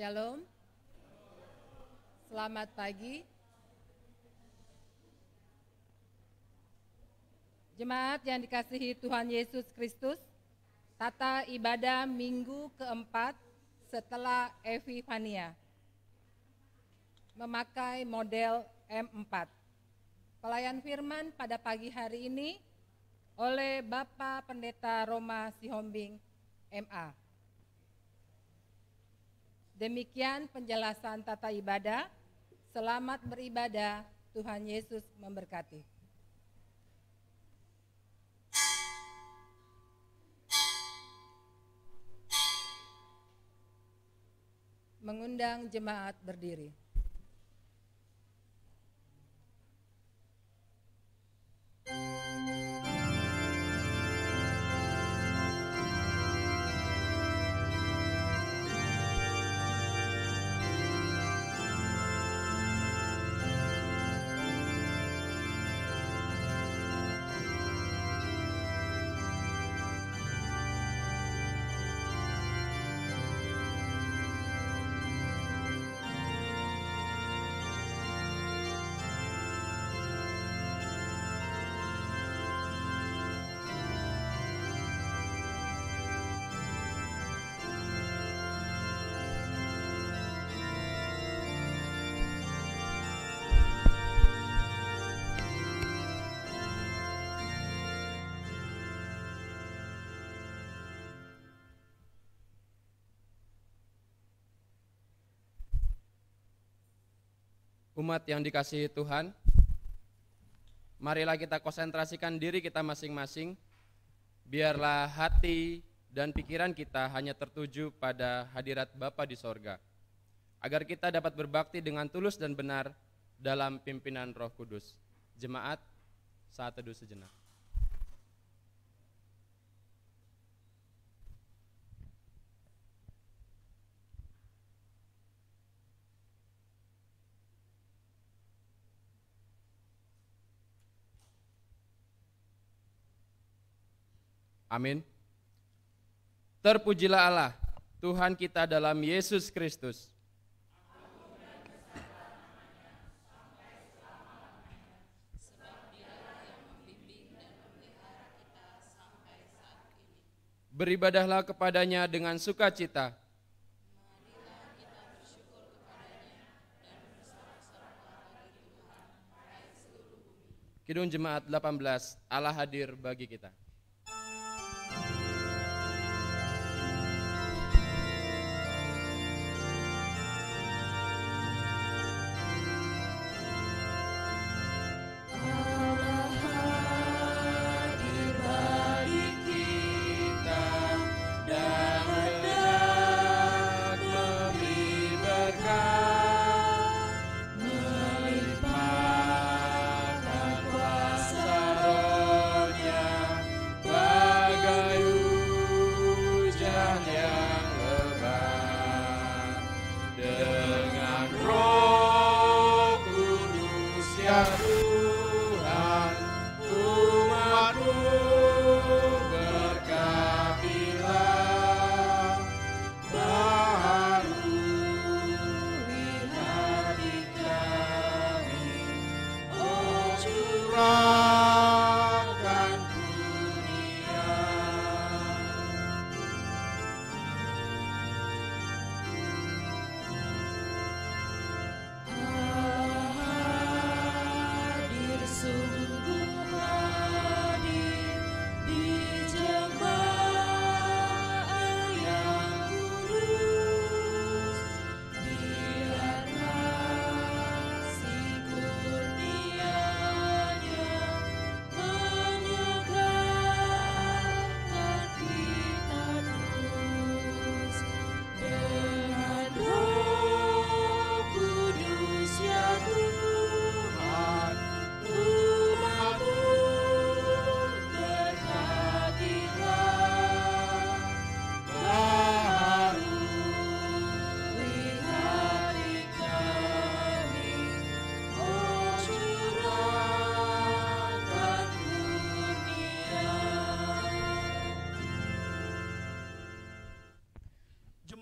Shalom. Selamat pagi. Jemaat yang dikasihi Tuhan Yesus Kristus, tata ibadah minggu keempat setelah Evifania memakai model M4. Pelayan firman pada pagi hari ini oleh Bapak Pendeta Roma Sihombing MA. Demikian penjelasan tata ibadah. Selamat beribadah. Tuhan Yesus memberkati. Mengundang jemaat berdiri. Umat yang dikasihi Tuhan, marilah kita konsentrasikan diri kita masing-masing. Biarlah hati dan pikiran kita hanya tertuju pada hadirat Bapa di sorga, agar kita dapat berbakti dengan tulus dan benar dalam pimpinan Roh Kudus. Jemaat, saat teduh sejenak. Amin. Terpujilah Allah, Tuhan kita dalam Yesus Kristus. Beribadahlah kepadanya dengan sukacita. Kidung Jemaat 18, Allah hadir bagi kita.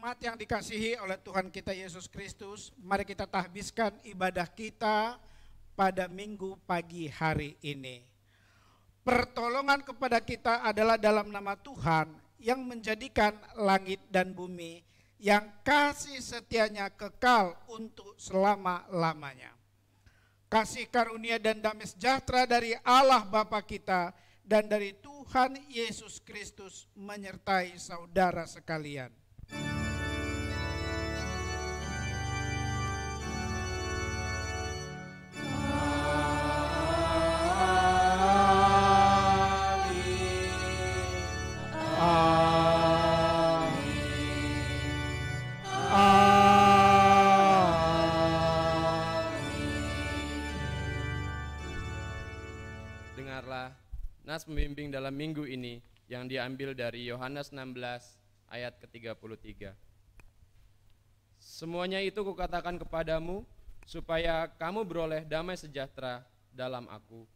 Jemaat yang dikasihi oleh Tuhan kita Yesus Kristus, mari kita tahbiskan ibadah kita pada minggu pagi hari ini. Pertolongan kepada kita adalah dalam nama Tuhan yang menjadikan langit dan bumi yang kasih setianya kekal untuk selama-lamanya. Kasih karunia dan damai sejahtera dari Allah Bapa kita dan dari Tuhan Yesus Kristus menyertai saudara sekalian. membimbing dalam minggu ini yang diambil dari Yohanes 16 ayat ke-33. Semuanya itu kukatakan kepadamu supaya kamu beroleh damai sejahtera dalam aku.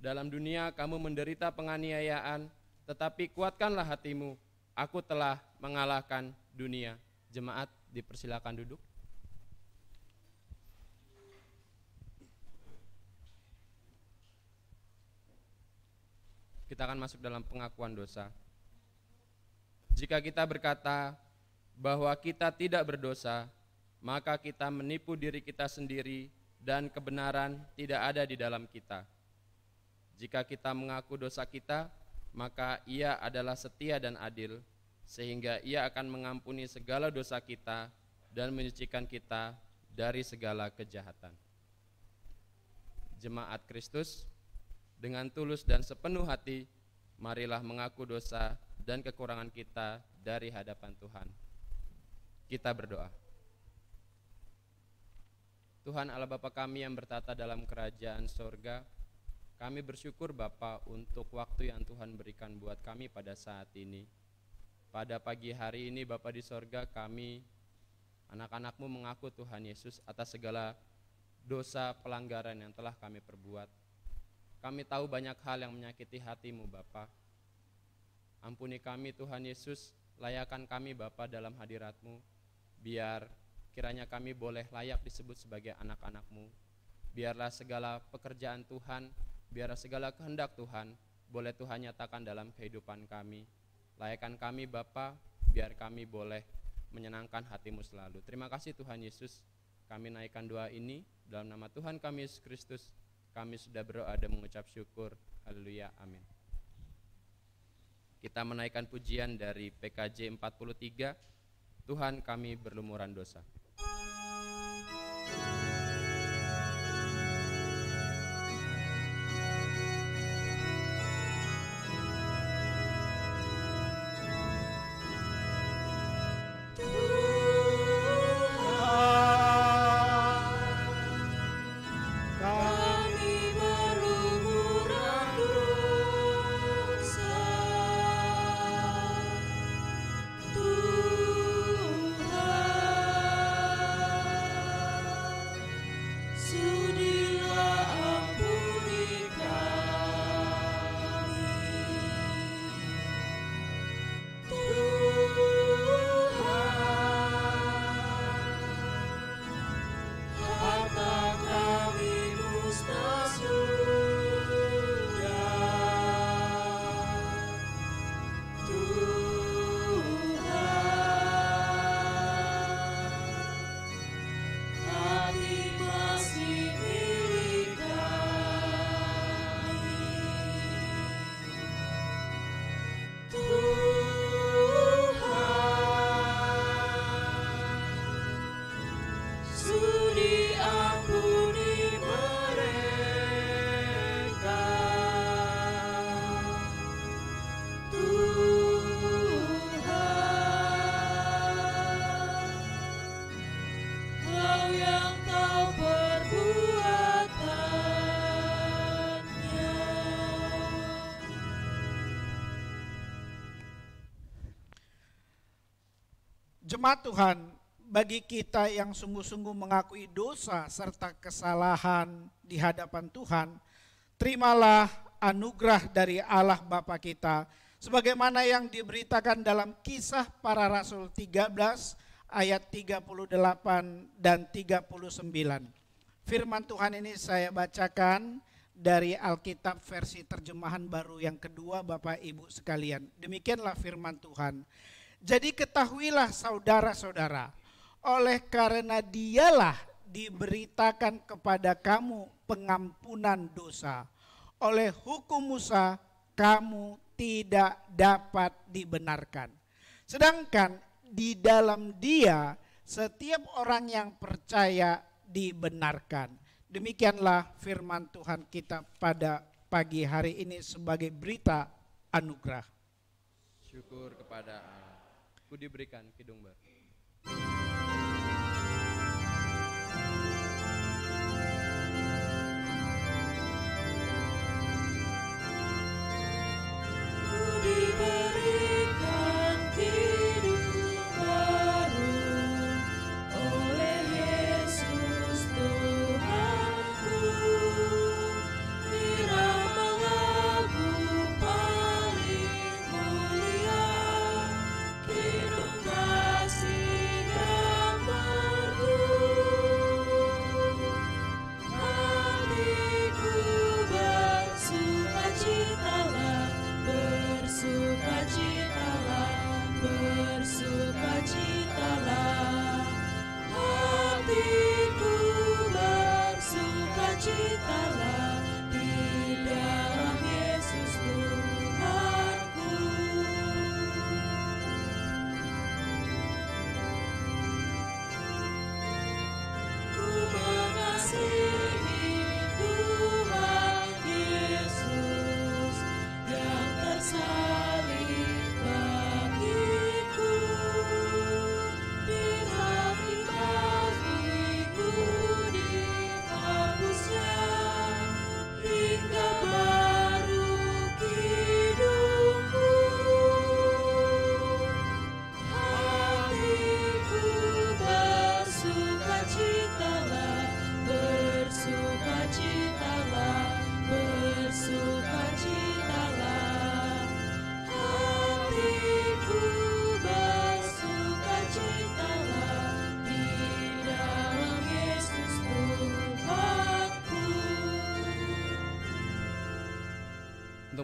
Dalam dunia kamu menderita penganiayaan, tetapi kuatkanlah hatimu. Aku telah mengalahkan dunia. Jemaat dipersilakan duduk. kita akan masuk dalam pengakuan dosa. Jika kita berkata bahwa kita tidak berdosa, maka kita menipu diri kita sendiri dan kebenaran tidak ada di dalam kita. Jika kita mengaku dosa kita, maka ia adalah setia dan adil, sehingga ia akan mengampuni segala dosa kita dan menyucikan kita dari segala kejahatan. Jemaat Kristus, dengan tulus dan sepenuh hati, marilah mengaku dosa dan kekurangan kita dari hadapan Tuhan. Kita berdoa. Tuhan Allah Bapa kami yang bertata dalam kerajaan sorga, kami bersyukur Bapa untuk waktu yang Tuhan berikan buat kami pada saat ini. Pada pagi hari ini Bapa di sorga kami, anak-anakmu mengaku Tuhan Yesus atas segala dosa pelanggaran yang telah kami perbuat kami tahu banyak hal yang menyakiti hatimu Bapa. Ampuni kami Tuhan Yesus, layakan kami Bapa dalam hadiratmu, biar kiranya kami boleh layak disebut sebagai anak-anakmu. Biarlah segala pekerjaan Tuhan, biarlah segala kehendak Tuhan, boleh Tuhan nyatakan dalam kehidupan kami. Layakan kami Bapa, biar kami boleh menyenangkan hatimu selalu. Terima kasih Tuhan Yesus, kami naikkan doa ini dalam nama Tuhan kami Yesus Kristus, kami sudah berdoa dan mengucap syukur. Haleluya. Amin. Kita menaikkan pujian dari PKJ 43. Tuhan kami berlumuran dosa. jemaat Tuhan bagi kita yang sungguh-sungguh mengakui dosa serta kesalahan di hadapan Tuhan, terimalah anugerah dari Allah Bapa kita sebagaimana yang diberitakan dalam kisah para rasul 13 ayat 38 dan 39. Firman Tuhan ini saya bacakan dari Alkitab versi terjemahan baru yang kedua Bapak Ibu sekalian. Demikianlah firman Tuhan. Jadi ketahuilah saudara-saudara, oleh karena dialah diberitakan kepada kamu pengampunan dosa. Oleh hukum Musa kamu tidak dapat dibenarkan. Sedangkan di dalam dia setiap orang yang percaya dibenarkan. Demikianlah firman Tuhan kita pada pagi hari ini sebagai berita anugerah. Syukur kepada Allah ku diberikan kidung baru.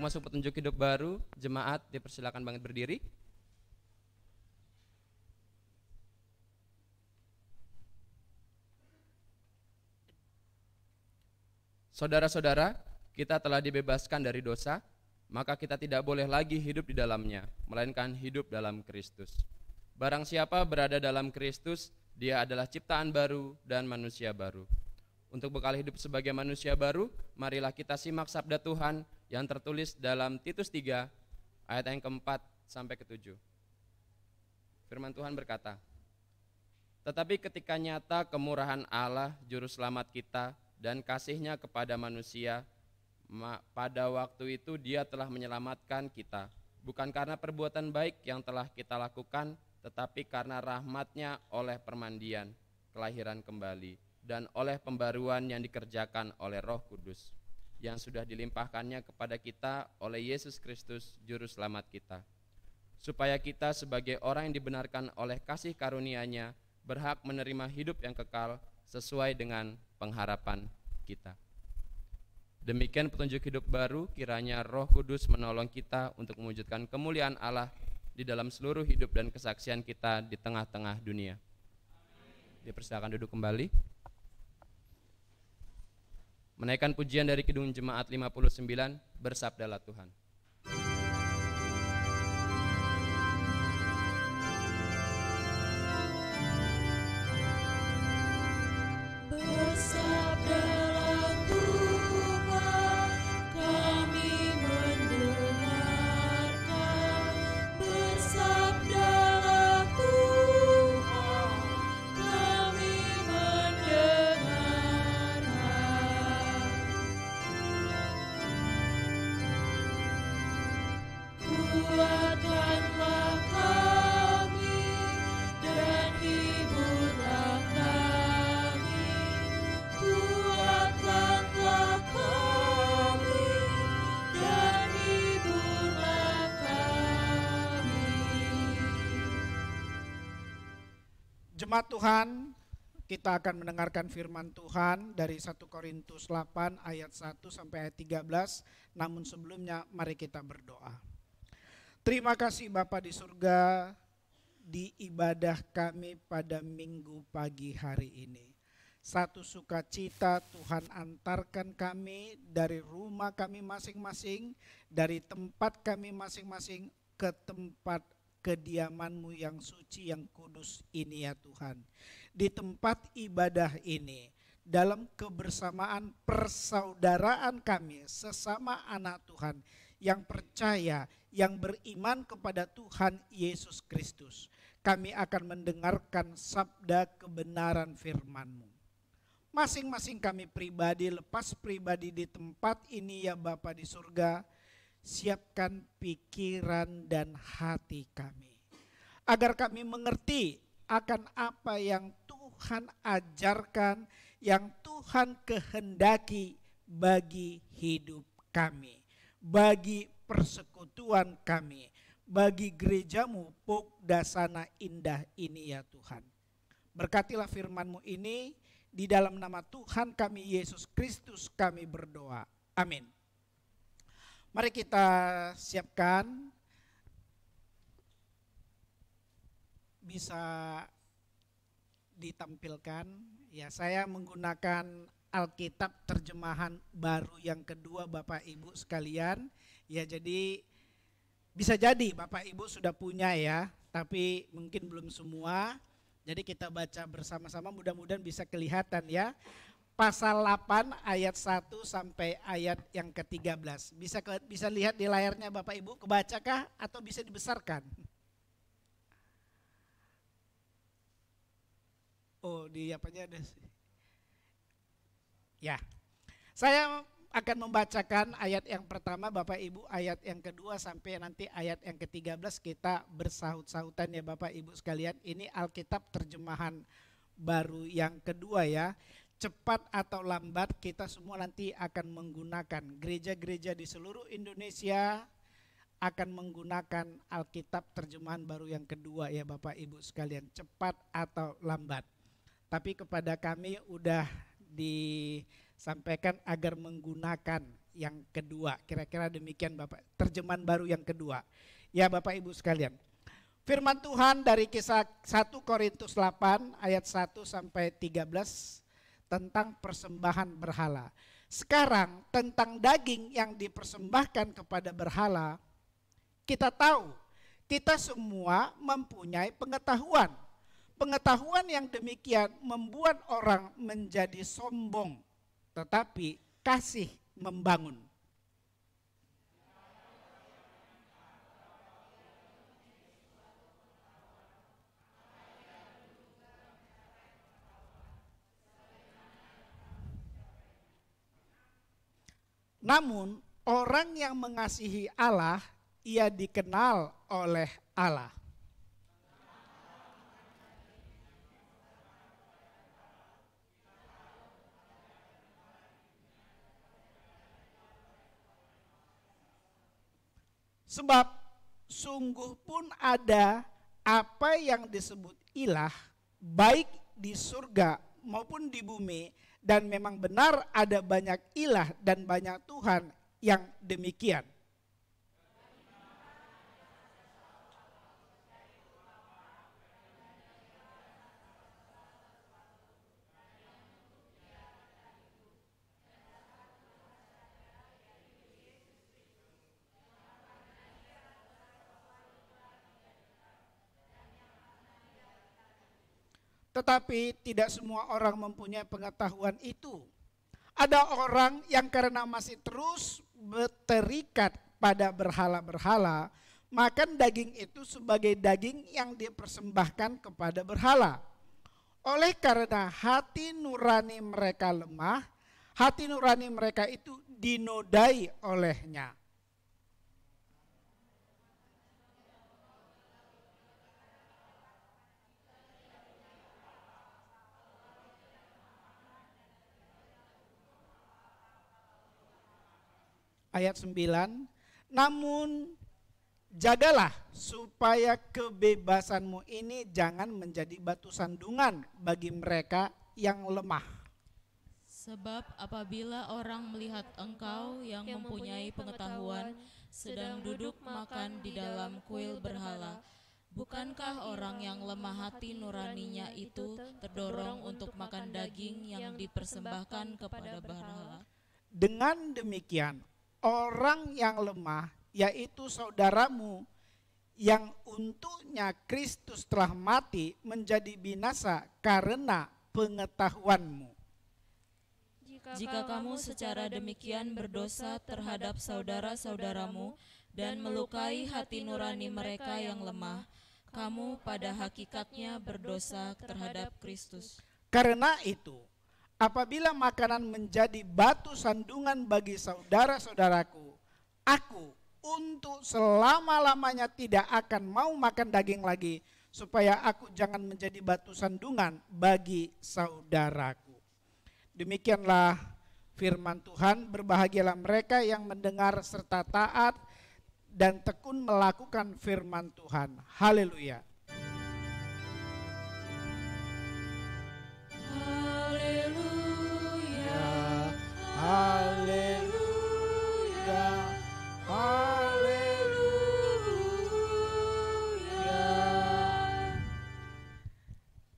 masuk petunjuk hidup baru, jemaat dipersilakan banget berdiri. Saudara-saudara, kita telah dibebaskan dari dosa, maka kita tidak boleh lagi hidup di dalamnya, melainkan hidup dalam Kristus. Barang siapa berada dalam Kristus, dia adalah ciptaan baru dan manusia baru. Untuk bekal hidup sebagai manusia baru, marilah kita simak sabda Tuhan yang tertulis dalam Titus 3 ayat yang keempat sampai ketujuh. Firman Tuhan berkata, Tetapi ketika nyata kemurahan Allah, juru selamat kita, dan kasihnya kepada manusia, pada waktu itu dia telah menyelamatkan kita, bukan karena perbuatan baik yang telah kita lakukan, tetapi karena rahmatnya oleh permandian, kelahiran kembali, dan oleh pembaruan yang dikerjakan oleh roh kudus yang sudah dilimpahkannya kepada kita oleh Yesus Kristus juru selamat kita. Supaya kita sebagai orang yang dibenarkan oleh kasih karunia-Nya berhak menerima hidup yang kekal sesuai dengan pengharapan kita. Demikian petunjuk hidup baru, kiranya Roh Kudus menolong kita untuk mewujudkan kemuliaan Allah di dalam seluruh hidup dan kesaksian kita di tengah-tengah dunia. Dipersilakan duduk kembali. Menaikkan pujian dari Gedung Jemaat 59, bersabdalah Tuhan. Jemaat Tuhan, kita akan mendengarkan firman Tuhan dari 1 Korintus 8 ayat 1 sampai ayat 13. Namun sebelumnya mari kita berdoa. Terima kasih Bapa di surga di ibadah kami pada minggu pagi hari ini. Satu sukacita Tuhan antarkan kami dari rumah kami masing-masing, dari tempat kami masing-masing ke tempat kediamanmu yang suci yang kudus ini ya Tuhan. Di tempat ibadah ini, dalam kebersamaan persaudaraan kami sesama anak Tuhan yang percaya, yang beriman kepada Tuhan Yesus Kristus. Kami akan mendengarkan sabda kebenaran Firmanmu masing-masing kami pribadi, lepas pribadi di tempat ini ya Bapa di surga, siapkan pikiran dan hati kami. Agar kami mengerti akan apa yang Tuhan ajarkan, yang Tuhan kehendaki bagi hidup kami, bagi persekutuan kami, bagi gerejamu Dasana indah ini ya Tuhan. Berkatilah firmanmu ini, di dalam nama Tuhan kami Yesus Kristus kami berdoa. Amin. Mari kita siapkan bisa ditampilkan. Ya, saya menggunakan Alkitab terjemahan baru yang kedua Bapak Ibu sekalian. Ya, jadi bisa jadi Bapak Ibu sudah punya ya, tapi mungkin belum semua. Jadi kita baca bersama-sama mudah-mudahan bisa kelihatan ya pasal 8 ayat 1 sampai ayat yang ke-13. Bisa ke, bisa lihat di layarnya Bapak Ibu, kebacakah atau bisa dibesarkan? Oh, di apanya ada sih? Ya. Saya akan membacakan ayat yang pertama Bapak Ibu, ayat yang kedua sampai nanti ayat yang ke-13 kita bersahut-sahutan ya Bapak Ibu sekalian. Ini Alkitab terjemahan baru yang kedua ya cepat atau lambat kita semua nanti akan menggunakan gereja-gereja di seluruh Indonesia akan menggunakan Alkitab terjemahan baru yang kedua ya Bapak Ibu sekalian cepat atau lambat. Tapi kepada kami udah disampaikan agar menggunakan yang kedua. Kira-kira demikian Bapak terjemahan baru yang kedua. Ya Bapak Ibu sekalian. Firman Tuhan dari kisah 1 Korintus 8 ayat 1 sampai 13 tentang persembahan berhala. Sekarang tentang daging yang dipersembahkan kepada berhala, kita tahu kita semua mempunyai pengetahuan. Pengetahuan yang demikian membuat orang menjadi sombong, tetapi kasih membangun. Namun orang yang mengasihi Allah, ia dikenal oleh Allah. Sebab sungguh pun ada apa yang disebut ilah baik di surga maupun di bumi dan memang benar ada banyak ilah dan banyak Tuhan yang demikian. Tetapi tidak semua orang mempunyai pengetahuan itu. Ada orang yang karena masih terus berterikat pada berhala-berhala, makan daging itu sebagai daging yang dipersembahkan kepada berhala. Oleh karena hati nurani mereka lemah, hati nurani mereka itu dinodai olehnya. ayat 9. Namun jagalah supaya kebebasanmu ini jangan menjadi batu sandungan bagi mereka yang lemah. Sebab apabila orang melihat engkau yang, mempunyai pengetahuan sedang duduk makan di dalam kuil berhala, bukankah orang yang lemah hati nuraninya itu terdorong untuk makan daging yang dipersembahkan kepada berhala? Dengan demikian, orang yang lemah, yaitu saudaramu yang untuknya Kristus telah mati menjadi binasa karena pengetahuanmu. Jika, Jika kamu secara demikian berdosa terhadap saudara-saudaramu dan melukai hati nurani mereka yang lemah, kamu pada hakikatnya berdosa terhadap Kristus. Karena itu, Apabila makanan menjadi batu sandungan bagi saudara-saudaraku, aku untuk selama-lamanya tidak akan mau makan daging lagi, supaya aku jangan menjadi batu sandungan bagi saudaraku. Demikianlah firman Tuhan, berbahagialah mereka yang mendengar serta taat dan tekun melakukan firman Tuhan. Haleluya.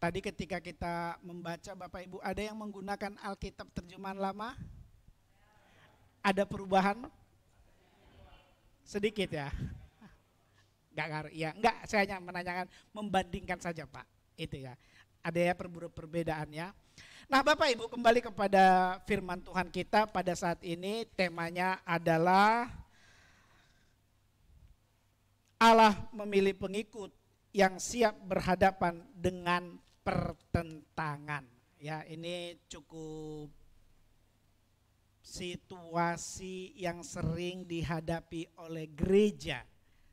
Tadi ketika kita membaca Bapak Ibu, ada yang menggunakan Alkitab terjemahan lama? Ada perubahan? Sedikit ya. Enggak ngaruh. Ya, enggak saya hanya menanyakan membandingkan saja, Pak. Itu ya. Ada ya perbedaannya. Nah, Bapak Ibu kembali kepada firman Tuhan kita pada saat ini temanya adalah Allah memilih pengikut yang siap berhadapan dengan pertentangan. Ya, ini cukup situasi yang sering dihadapi oleh gereja.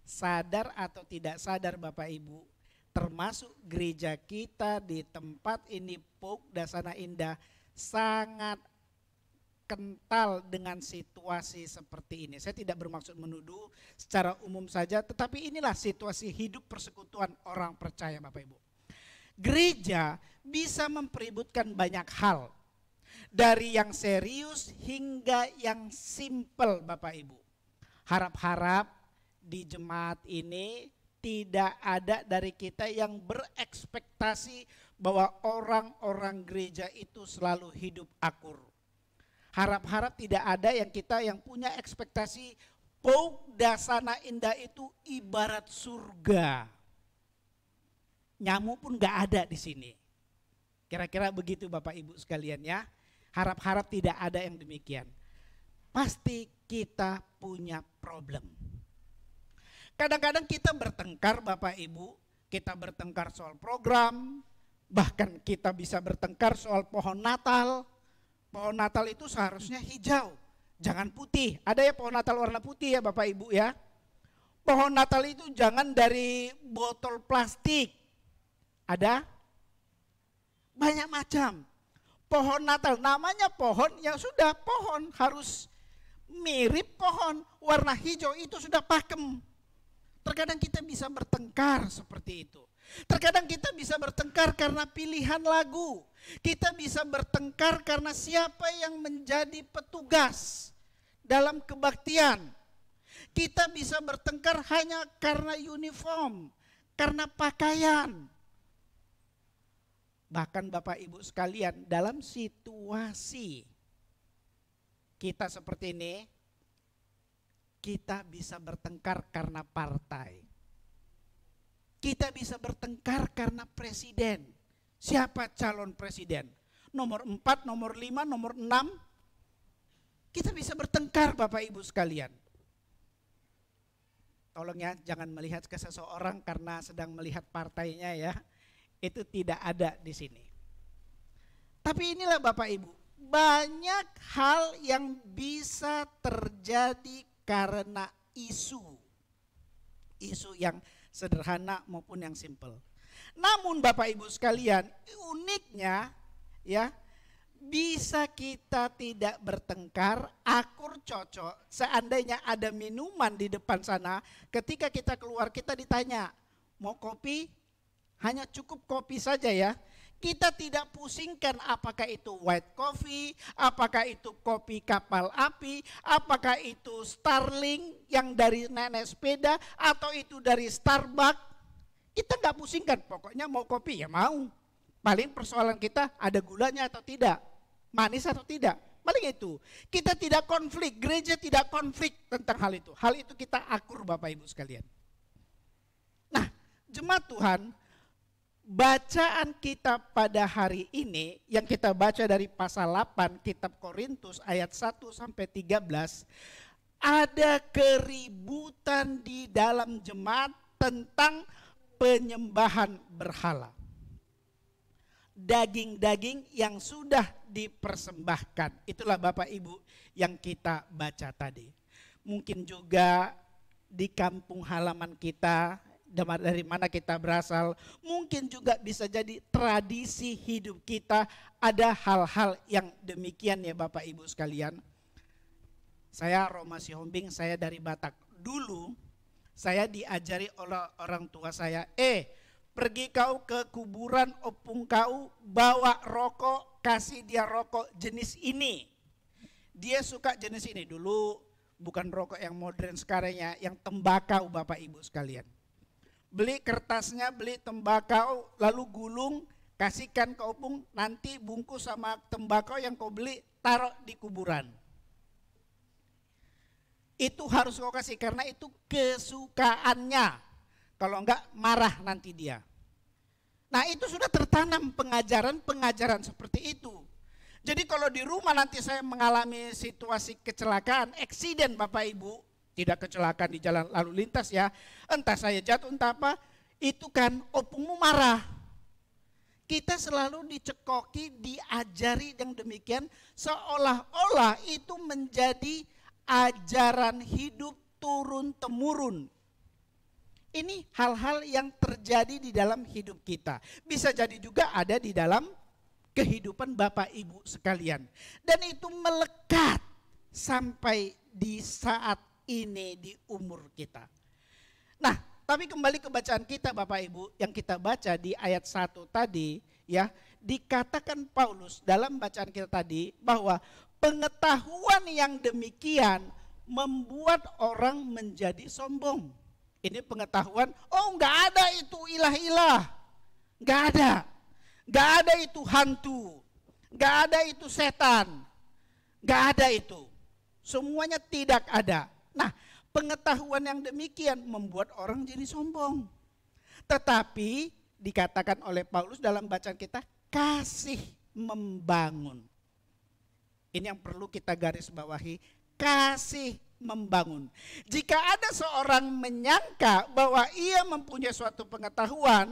Sadar atau tidak sadar Bapak Ibu, termasuk gereja kita di tempat ini Puk Dasana Indah sangat kental dengan situasi seperti ini. Saya tidak bermaksud menuduh secara umum saja, tetapi inilah situasi hidup persekutuan orang percaya Bapak Ibu. Gereja bisa mempeributkan banyak hal. Dari yang serius hingga yang simple Bapak Ibu. Harap-harap di jemaat ini tidak ada dari kita yang berekspektasi bahwa orang-orang gereja itu selalu hidup akur. Harap-harap tidak ada yang kita yang punya ekspektasi Pogda oh, sana indah itu ibarat surga nyamuk pun nggak ada di sini. Kira-kira begitu Bapak Ibu sekalian ya. Harap-harap tidak ada yang demikian. Pasti kita punya problem. Kadang-kadang kita bertengkar Bapak Ibu, kita bertengkar soal program, bahkan kita bisa bertengkar soal pohon Natal. Pohon Natal itu seharusnya hijau, jangan putih. Ada ya pohon Natal warna putih ya Bapak Ibu ya. Pohon Natal itu jangan dari botol plastik ada banyak macam. Pohon Natal, namanya pohon yang sudah pohon harus mirip pohon. Warna hijau itu sudah pakem. Terkadang kita bisa bertengkar seperti itu. Terkadang kita bisa bertengkar karena pilihan lagu. Kita bisa bertengkar karena siapa yang menjadi petugas dalam kebaktian. Kita bisa bertengkar hanya karena uniform, karena pakaian. Bahkan Bapak Ibu sekalian dalam situasi kita seperti ini kita bisa bertengkar karena partai. Kita bisa bertengkar karena presiden. Siapa calon presiden? Nomor 4, nomor 5, nomor 6. Kita bisa bertengkar Bapak Ibu sekalian. Tolong ya jangan melihat ke seseorang karena sedang melihat partainya ya itu tidak ada di sini. Tapi inilah Bapak Ibu, banyak hal yang bisa terjadi karena isu. Isu yang sederhana maupun yang simpel. Namun Bapak Ibu sekalian, uniknya ya bisa kita tidak bertengkar, akur cocok. Seandainya ada minuman di depan sana, ketika kita keluar kita ditanya, mau kopi, hanya cukup kopi saja ya. Kita tidak pusingkan apakah itu white coffee, apakah itu kopi kapal api, apakah itu Starling yang dari nenek sepeda, atau itu dari Starbucks. Kita nggak pusingkan, pokoknya mau kopi ya mau. Paling persoalan kita ada gulanya atau tidak, manis atau tidak. Paling itu, kita tidak konflik, gereja tidak konflik tentang hal itu. Hal itu kita akur Bapak Ibu sekalian. Nah, jemaat Tuhan, bacaan kita pada hari ini yang kita baca dari pasal 8 kitab Korintus ayat 1 sampai 13 ada keributan di dalam jemaat tentang penyembahan berhala. Daging-daging yang sudah dipersembahkan. Itulah Bapak Ibu yang kita baca tadi. Mungkin juga di kampung halaman kita dari mana kita berasal, mungkin juga bisa jadi tradisi hidup kita ada hal-hal yang demikian ya Bapak Ibu sekalian. Saya Roma Sihombing, saya dari Batak. Dulu saya diajari oleh orang tua saya, eh pergi kau ke kuburan opung kau, bawa rokok, kasih dia rokok jenis ini. Dia suka jenis ini dulu, bukan rokok yang modern sekarang ya, yang tembakau Bapak Ibu sekalian beli kertasnya, beli tembakau, lalu gulung, kasihkan ke opung, nanti bungkus sama tembakau yang kau beli, taruh di kuburan. Itu harus kau kasih karena itu kesukaannya. Kalau enggak marah nanti dia. Nah itu sudah tertanam pengajaran-pengajaran seperti itu. Jadi kalau di rumah nanti saya mengalami situasi kecelakaan, eksiden Bapak Ibu, tidak kecelakaan di jalan lalu lintas ya. Entah saya jatuh entah apa, itu kan opungmu marah. Kita selalu dicekoki, diajari yang demikian seolah-olah itu menjadi ajaran hidup turun temurun. Ini hal-hal yang terjadi di dalam hidup kita. Bisa jadi juga ada di dalam kehidupan Bapak Ibu sekalian. Dan itu melekat sampai di saat ini di umur kita. Nah, tapi kembali ke bacaan kita Bapak Ibu yang kita baca di ayat 1 tadi ya, dikatakan Paulus dalam bacaan kita tadi bahwa pengetahuan yang demikian membuat orang menjadi sombong. Ini pengetahuan, oh nggak ada itu ilah-ilah. Nggak ada. Nggak ada itu hantu. Nggak ada itu setan. Nggak ada itu. Semuanya tidak ada. Nah, pengetahuan yang demikian membuat orang jadi sombong. Tetapi dikatakan oleh Paulus dalam bacaan kita, kasih membangun. Ini yang perlu kita garis bawahi, kasih membangun. Jika ada seorang menyangka bahwa ia mempunyai suatu pengetahuan,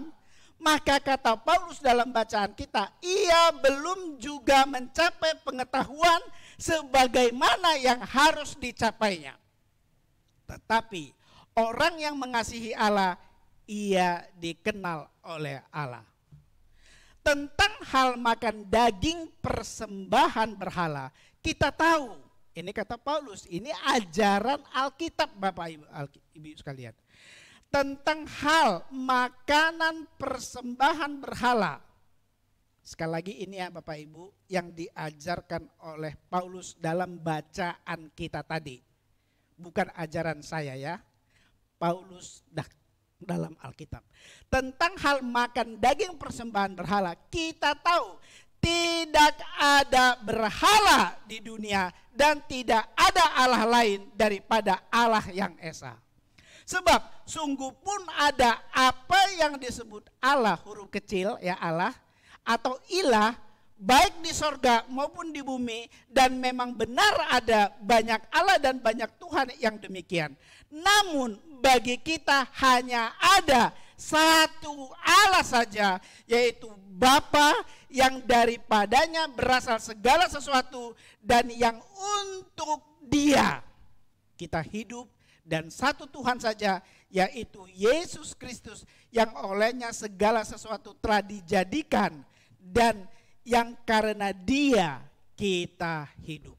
maka kata Paulus dalam bacaan kita, ia belum juga mencapai pengetahuan sebagaimana yang harus dicapainya. Tetapi orang yang mengasihi Allah, ia dikenal oleh Allah. Tentang hal makan daging persembahan berhala, kita tahu. Ini kata Paulus, ini ajaran Alkitab Bapak Ibu, Ibu sekalian. Tentang hal makanan persembahan berhala. Sekali lagi ini ya Bapak Ibu yang diajarkan oleh Paulus dalam bacaan kita tadi bukan ajaran saya ya. Paulus dalam Alkitab. Tentang hal makan daging persembahan berhala, kita tahu tidak ada berhala di dunia dan tidak ada Allah lain daripada Allah yang esa. Sebab sungguh pun ada apa yang disebut Allah huruf kecil ya Allah atau ilah baik di sorga maupun di bumi dan memang benar ada banyak Allah dan banyak Tuhan yang demikian. Namun bagi kita hanya ada satu Allah saja yaitu Bapa yang daripadanya berasal segala sesuatu dan yang untuk dia kita hidup dan satu Tuhan saja yaitu Yesus Kristus yang olehnya segala sesuatu telah dijadikan dan yang karena dia kita hidup.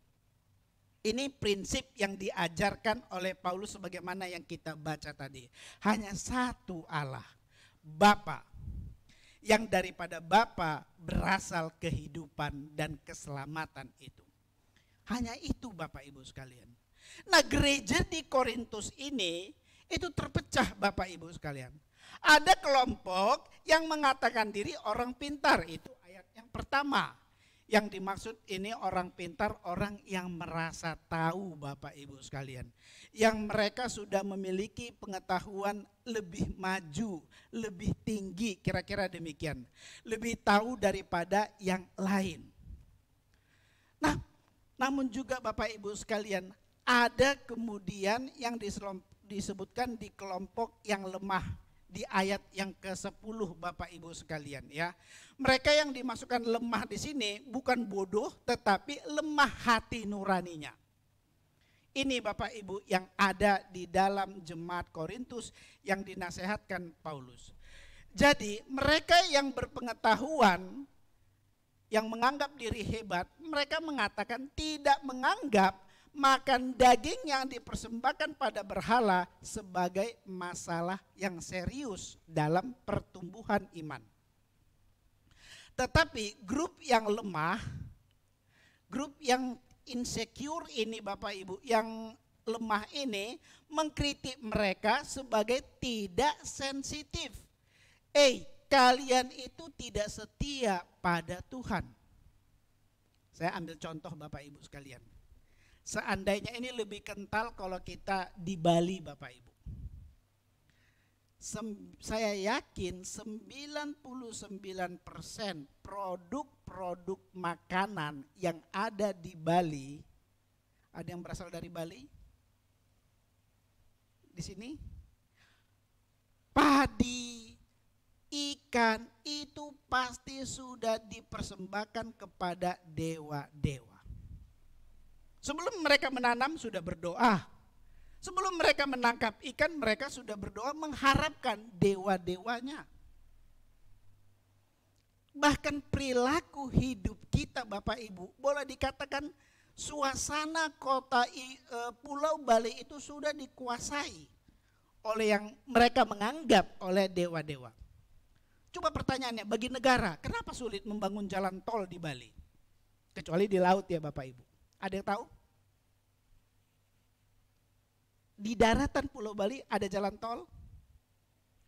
Ini prinsip yang diajarkan oleh Paulus sebagaimana yang kita baca tadi. Hanya satu Allah, Bapa. Yang daripada Bapa berasal kehidupan dan keselamatan itu. Hanya itu Bapak Ibu sekalian. Nah gereja di Korintus ini itu terpecah Bapak Ibu sekalian. Ada kelompok yang mengatakan diri orang pintar itu yang pertama, yang dimaksud ini orang pintar, orang yang merasa tahu Bapak Ibu sekalian. Yang mereka sudah memiliki pengetahuan lebih maju, lebih tinggi, kira-kira demikian. Lebih tahu daripada yang lain. Nah, namun juga Bapak Ibu sekalian, ada kemudian yang disebutkan di kelompok yang lemah di ayat yang ke-10 Bapak Ibu sekalian ya. Mereka yang dimasukkan lemah di sini bukan bodoh tetapi lemah hati nuraninya. Ini Bapak Ibu yang ada di dalam jemaat Korintus yang dinasehatkan Paulus. Jadi mereka yang berpengetahuan yang menganggap diri hebat, mereka mengatakan tidak menganggap makan daging yang dipersembahkan pada berhala sebagai masalah yang serius dalam pertumbuhan iman. Tetapi grup yang lemah, grup yang insecure ini Bapak Ibu, yang lemah ini mengkritik mereka sebagai tidak sensitif. Eh, kalian itu tidak setia pada Tuhan. Saya ambil contoh Bapak Ibu sekalian Seandainya ini lebih kental kalau kita di Bali Bapak Ibu. Sem saya yakin 99% produk-produk makanan yang ada di Bali, ada yang berasal dari Bali? Di sini? Padi, ikan itu pasti sudah dipersembahkan kepada dewa-dewa. Sebelum mereka menanam sudah berdoa. Sebelum mereka menangkap ikan mereka sudah berdoa mengharapkan dewa-dewanya. Bahkan perilaku hidup kita Bapak Ibu boleh dikatakan suasana kota e, Pulau Bali itu sudah dikuasai oleh yang mereka menganggap oleh dewa-dewa. Coba pertanyaannya bagi negara, kenapa sulit membangun jalan tol di Bali? Kecuali di laut ya Bapak Ibu. Ada yang tahu? Di daratan Pulau Bali ada jalan tol.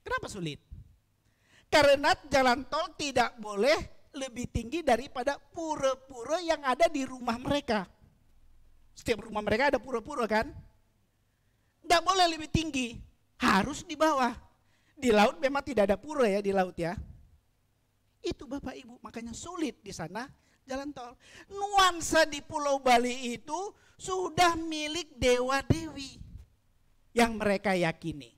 Kenapa sulit? Karena jalan tol tidak boleh lebih tinggi daripada pura-pura yang ada di rumah mereka. Setiap rumah mereka ada pura-pura kan? Nggak boleh lebih tinggi, harus di bawah. Di laut memang tidak ada pura ya di laut ya. Itu Bapak Ibu, makanya sulit di sana jalan tol. Nuansa di Pulau Bali itu sudah milik dewa dewi yang mereka yakini.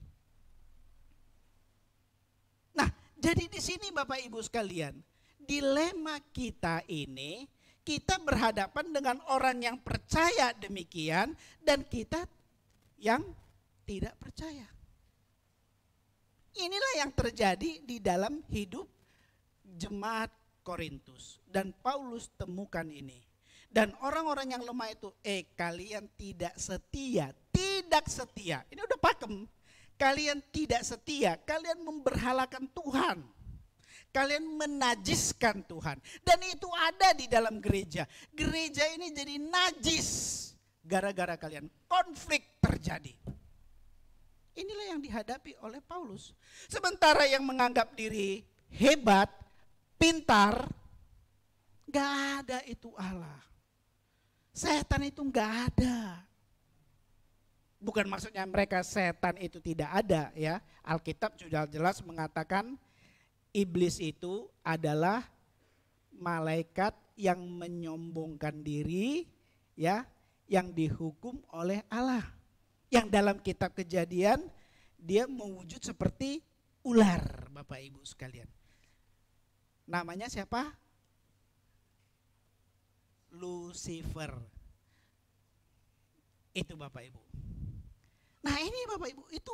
Nah, jadi di sini Bapak Ibu sekalian, dilema kita ini kita berhadapan dengan orang yang percaya demikian dan kita yang tidak percaya. Inilah yang terjadi di dalam hidup jemaat Korintus dan Paulus temukan ini. Dan orang-orang yang lemah itu, eh kalian tidak setia, tidak setia. Ini udah pakem. Kalian tidak setia, kalian memberhalakan Tuhan. Kalian menajiskan Tuhan. Dan itu ada di dalam gereja. Gereja ini jadi najis. Gara-gara kalian konflik terjadi. Inilah yang dihadapi oleh Paulus. Sementara yang menganggap diri hebat, pintar, Gak ada itu Allah. Setan itu gak ada. Bukan maksudnya mereka setan itu tidak ada ya. Alkitab sudah jelas mengatakan iblis itu adalah malaikat yang menyombongkan diri ya yang dihukum oleh Allah. Yang dalam kitab kejadian dia mewujud seperti ular Bapak Ibu sekalian. Namanya siapa? Lucifer. Itu Bapak Ibu. Nah ini Bapak Ibu itu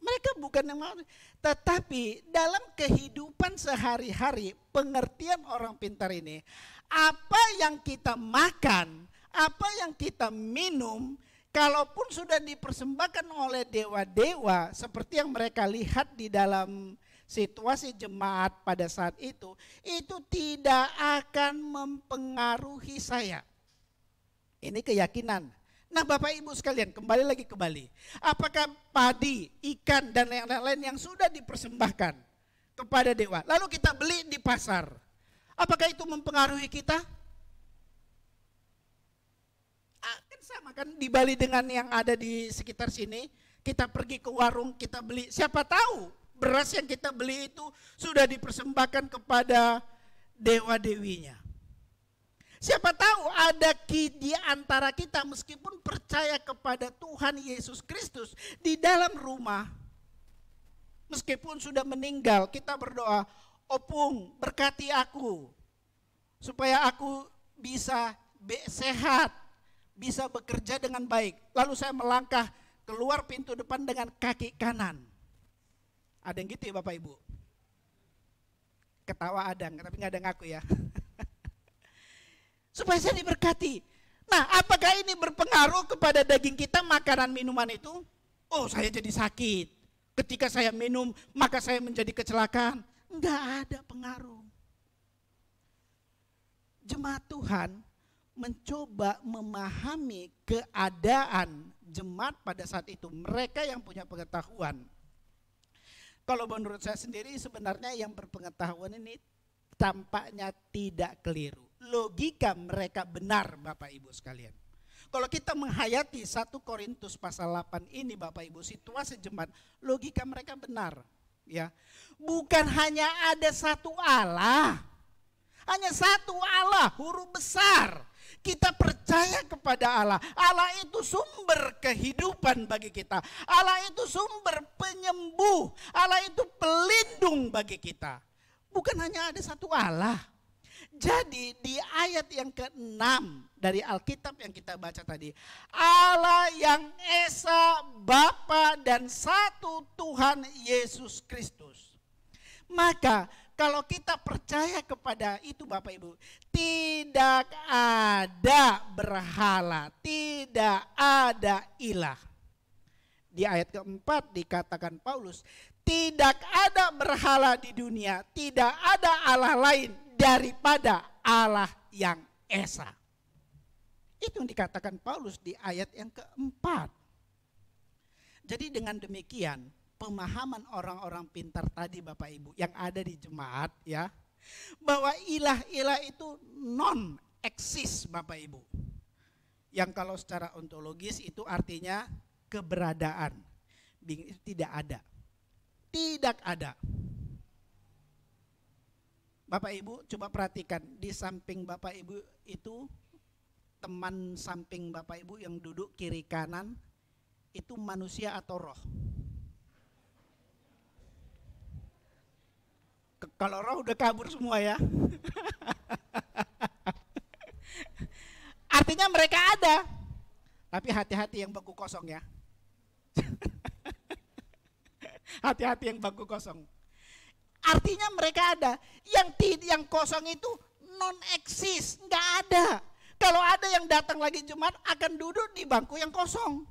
mereka bukan yang mau. Tetapi dalam kehidupan sehari-hari pengertian orang pintar ini. Apa yang kita makan, apa yang kita minum, kalaupun sudah dipersembahkan oleh dewa-dewa seperti yang mereka lihat di dalam situasi jemaat pada saat itu, itu tidak akan mempengaruhi saya. Ini keyakinan. Nah Bapak Ibu sekalian kembali lagi ke Bali. Apakah padi, ikan dan lain-lain yang sudah dipersembahkan kepada dewa. Lalu kita beli di pasar. Apakah itu mempengaruhi kita? Akan ah, sama kan di Bali dengan yang ada di sekitar sini. Kita pergi ke warung, kita beli. Siapa tahu beras yang kita beli itu sudah dipersembahkan kepada dewa-dewinya. Siapa tahu ada di antara kita meskipun percaya kepada Tuhan Yesus Kristus di dalam rumah. Meskipun sudah meninggal kita berdoa, opung oh berkati aku. Supaya aku bisa sehat, bisa bekerja dengan baik. Lalu saya melangkah keluar pintu depan dengan kaki kanan. Ada yang gitu ya Bapak Ibu? Ketawa ada, tapi nggak ada ngaku ya. Supaya saya diberkati. Nah, apakah ini berpengaruh kepada daging kita makanan minuman itu? Oh, saya jadi sakit. Ketika saya minum, maka saya menjadi kecelakaan. Enggak ada pengaruh. Jemaat Tuhan mencoba memahami keadaan jemaat pada saat itu. Mereka yang punya pengetahuan kalau menurut saya sendiri sebenarnya yang berpengetahuan ini tampaknya tidak keliru. Logika mereka benar Bapak Ibu sekalian. Kalau kita menghayati satu Korintus pasal 8 ini Bapak Ibu situasi jemaat, logika mereka benar. Ya, bukan hanya ada satu Allah, hanya satu Allah, huruf besar. Kita percaya kepada Allah. Allah itu sumber kehidupan bagi kita. Allah itu sumber penyembuh. Allah itu pelindung bagi kita. Bukan hanya ada satu Allah. Jadi di ayat yang ke-6 dari Alkitab yang kita baca tadi. Allah yang Esa, Bapa dan satu Tuhan Yesus Kristus. Maka kalau kita percaya kepada itu Bapak Ibu, tidak ada berhala, tidak ada ilah. Di ayat keempat dikatakan Paulus, tidak ada berhala di dunia, tidak ada Allah lain daripada Allah yang Esa. Itu yang dikatakan Paulus di ayat yang keempat. Jadi dengan demikian, pemahaman orang-orang pintar tadi Bapak Ibu yang ada di jemaat ya bahwa ilah-ilah itu non eksis Bapak Ibu. Yang kalau secara ontologis itu artinya keberadaan. Tidak ada. Tidak ada. Bapak Ibu coba perhatikan di samping Bapak Ibu itu teman samping Bapak Ibu yang duduk kiri kanan itu manusia atau roh? kalau roh udah kabur semua ya. Artinya mereka ada. Tapi hati-hati yang bangku kosong ya. Hati-hati yang bangku kosong. Artinya mereka ada. Yang yang kosong itu non eksis, nggak ada. Kalau ada yang datang lagi Jumat akan duduk di bangku yang kosong.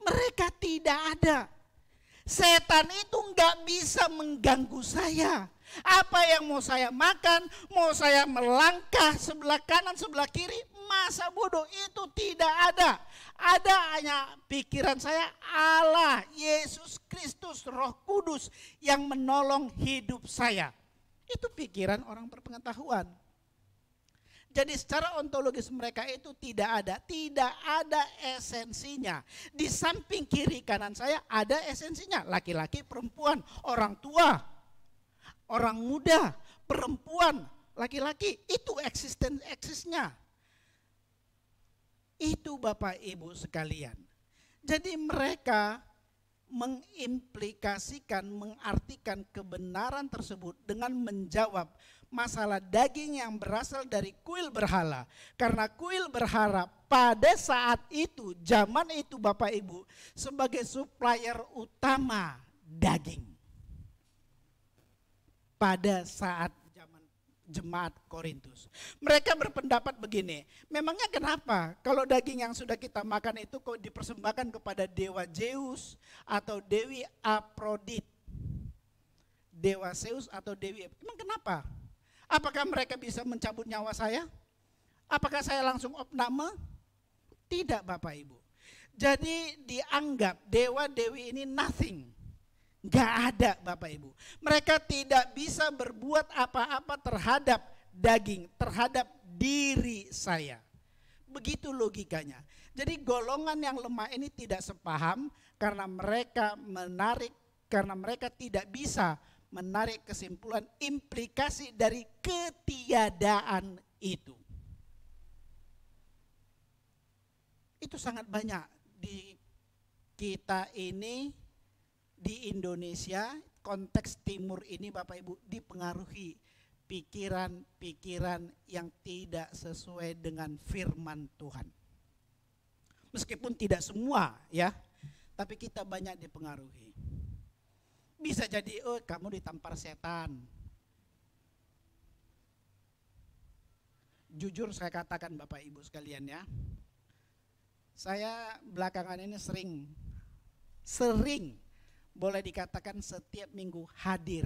Mereka tidak ada. Setan itu nggak bisa mengganggu saya. Apa yang mau saya makan, mau saya melangkah sebelah kanan, sebelah kiri, masa bodoh itu tidak ada. Ada hanya pikiran saya Allah, Yesus Kristus, Roh Kudus yang menolong hidup saya. Itu pikiran orang berpengetahuan. Jadi secara ontologis mereka itu tidak ada, tidak ada esensinya. Di samping kiri kanan saya ada esensinya, laki-laki, perempuan, orang tua, orang muda, perempuan, laki-laki, itu eksisten eksisnya. Itu Bapak Ibu sekalian. Jadi mereka mengimplikasikan, mengartikan kebenaran tersebut dengan menjawab masalah daging yang berasal dari kuil berhala. Karena kuil berharap pada saat itu, zaman itu Bapak Ibu, sebagai supplier utama daging. Pada saat zaman jemaat Korintus. Mereka berpendapat begini, memangnya kenapa kalau daging yang sudah kita makan itu kok dipersembahkan kepada dewa Zeus atau dewi Aphrodite Dewa Zeus atau Dewi. Emang kenapa? Apakah mereka bisa mencabut nyawa saya? Apakah saya langsung opname? Tidak Bapak Ibu. Jadi dianggap dewa-dewi ini nothing. Gak ada Bapak Ibu. Mereka tidak bisa berbuat apa-apa terhadap daging, terhadap diri saya. Begitu logikanya. Jadi golongan yang lemah ini tidak sepaham karena mereka menarik, karena mereka tidak bisa menarik kesimpulan implikasi dari ketiadaan itu. Itu sangat banyak di kita ini di Indonesia konteks timur ini Bapak Ibu dipengaruhi pikiran-pikiran yang tidak sesuai dengan firman Tuhan. Meskipun tidak semua ya, tapi kita banyak dipengaruhi. Bisa jadi oh, kamu ditampar setan. Jujur saya katakan Bapak Ibu sekalian ya. Saya belakangan ini sering sering boleh dikatakan setiap minggu hadir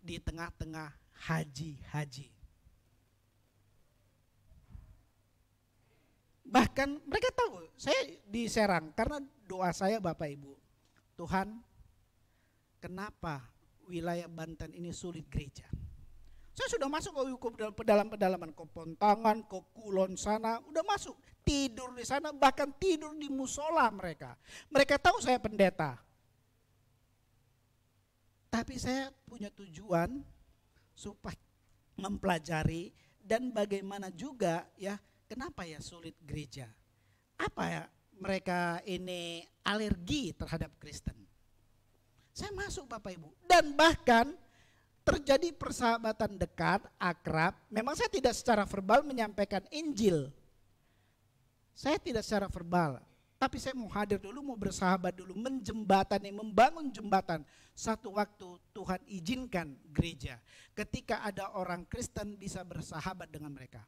di tengah-tengah haji-haji. Bahkan mereka tahu saya diserang karena doa saya Bapak Ibu. Tuhan, kenapa wilayah Banten ini sulit gereja? Saya sudah masuk ke hukum dalam pedalaman ke Pontangan, ke Kulon sana, udah masuk tidur di sana bahkan tidur di musola mereka. Mereka tahu saya pendeta. Tapi saya punya tujuan supaya mempelajari dan bagaimana juga ya kenapa ya sulit gereja? Apa ya mereka ini alergi terhadap Kristen. Saya masuk Bapak Ibu dan bahkan terjadi persahabatan dekat, akrab. Memang saya tidak secara verbal menyampaikan Injil. Saya tidak secara verbal, tapi saya mau hadir dulu, mau bersahabat dulu, menjembatani, membangun jembatan. Satu waktu Tuhan izinkan gereja ketika ada orang Kristen bisa bersahabat dengan mereka.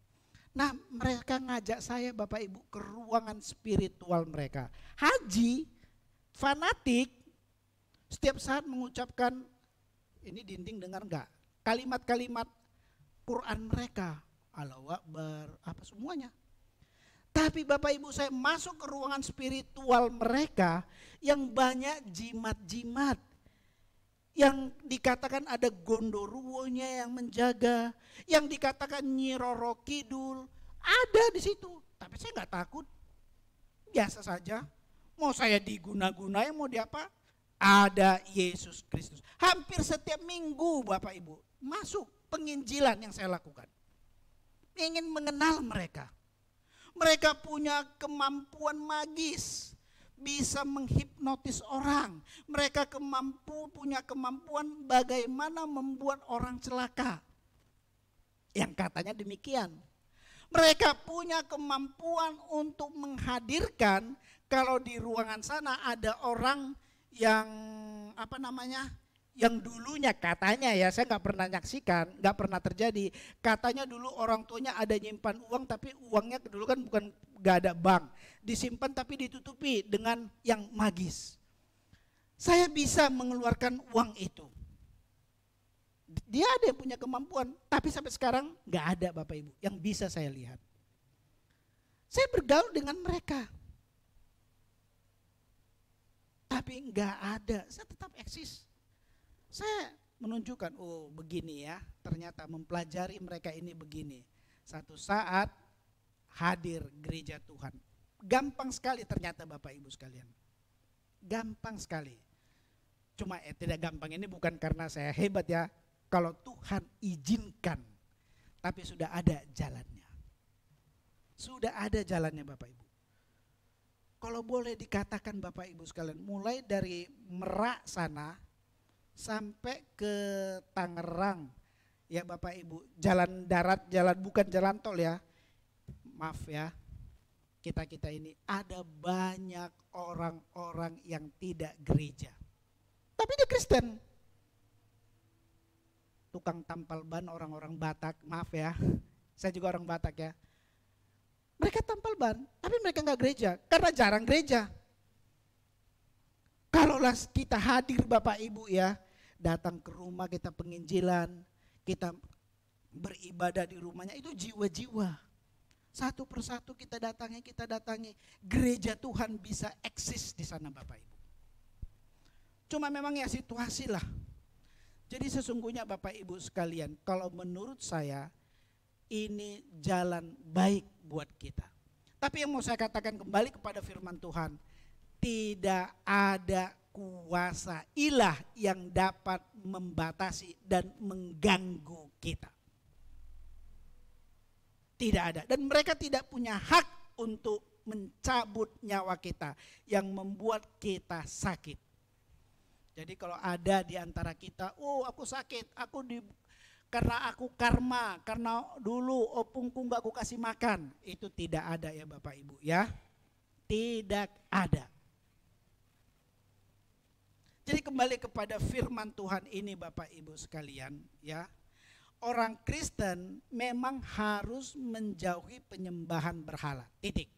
Nah mereka ngajak saya Bapak Ibu ke ruangan spiritual mereka. Haji fanatik setiap saat mengucapkan ini dinding dengar enggak, kalimat-kalimat Quran mereka Allah Akbar apa semuanya tapi Bapak Ibu saya masuk ke ruangan spiritual mereka yang banyak jimat-jimat yang dikatakan ada gondoruonya yang menjaga, yang dikatakan Nyiroro Kidul, ada di situ. Tapi saya nggak takut, biasa saja. Mau saya diguna guna mau di apa? Ada Yesus Kristus. Hampir setiap minggu Bapak Ibu masuk penginjilan yang saya lakukan. Ingin mengenal mereka. Mereka punya kemampuan magis bisa menghipnotis orang. Mereka kemampu punya kemampuan bagaimana membuat orang celaka. Yang katanya demikian. Mereka punya kemampuan untuk menghadirkan kalau di ruangan sana ada orang yang apa namanya? yang dulunya katanya ya saya nggak pernah nyaksikan nggak pernah terjadi katanya dulu orang tuanya ada nyimpan uang tapi uangnya dulu kan bukan nggak ada bank disimpan tapi ditutupi dengan yang magis saya bisa mengeluarkan uang itu dia ada yang punya kemampuan tapi sampai sekarang nggak ada bapak ibu yang bisa saya lihat saya bergaul dengan mereka tapi nggak ada saya tetap eksis saya menunjukkan, oh begini ya, ternyata mempelajari mereka ini begini. Satu saat hadir gereja Tuhan. Gampang sekali ternyata Bapak Ibu sekalian. Gampang sekali. Cuma eh, tidak gampang ini bukan karena saya hebat ya. Kalau Tuhan izinkan, tapi sudah ada jalannya. Sudah ada jalannya Bapak Ibu. Kalau boleh dikatakan Bapak Ibu sekalian, mulai dari merak sana sampai ke Tangerang. Ya Bapak Ibu, jalan darat, jalan bukan jalan tol ya. Maaf ya, kita-kita ini ada banyak orang-orang yang tidak gereja. Tapi dia Kristen. Tukang tampal ban orang-orang Batak, maaf ya. Saya juga orang Batak ya. Mereka tampal ban, tapi mereka nggak gereja karena jarang gereja. Kalaulah kita hadir Bapak Ibu ya, datang ke rumah kita penginjilan, kita beribadah di rumahnya itu jiwa-jiwa. Satu persatu kita datangi, kita datangi. Gereja Tuhan bisa eksis di sana Bapak Ibu. Cuma memang ya situasi lah. Jadi sesungguhnya Bapak Ibu sekalian, kalau menurut saya ini jalan baik buat kita. Tapi yang mau saya katakan kembali kepada firman Tuhan, tidak ada kuasa ilah yang dapat membatasi dan mengganggu kita. Tidak ada. Dan mereka tidak punya hak untuk mencabut nyawa kita yang membuat kita sakit. Jadi kalau ada di antara kita, oh aku sakit, aku di karena aku karma, karena dulu opungku nggak aku kasih makan. Itu tidak ada ya Bapak Ibu ya. Tidak ada. Jadi kembali kepada firman Tuhan ini Bapak Ibu sekalian ya. Orang Kristen memang harus menjauhi penyembahan berhala. Titik.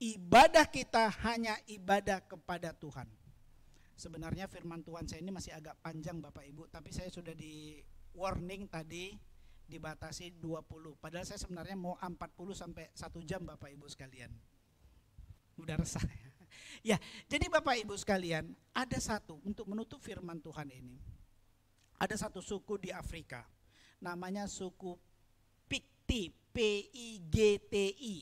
Ibadah kita hanya ibadah kepada Tuhan. Sebenarnya firman Tuhan saya ini masih agak panjang Bapak Ibu, tapi saya sudah di warning tadi dibatasi 20. Padahal saya sebenarnya mau 40 sampai 1 jam Bapak Ibu sekalian. Udah resah ya. Ya, jadi Bapak Ibu sekalian, ada satu untuk menutup firman Tuhan ini. Ada satu suku di Afrika. Namanya suku Pikti, P I G T I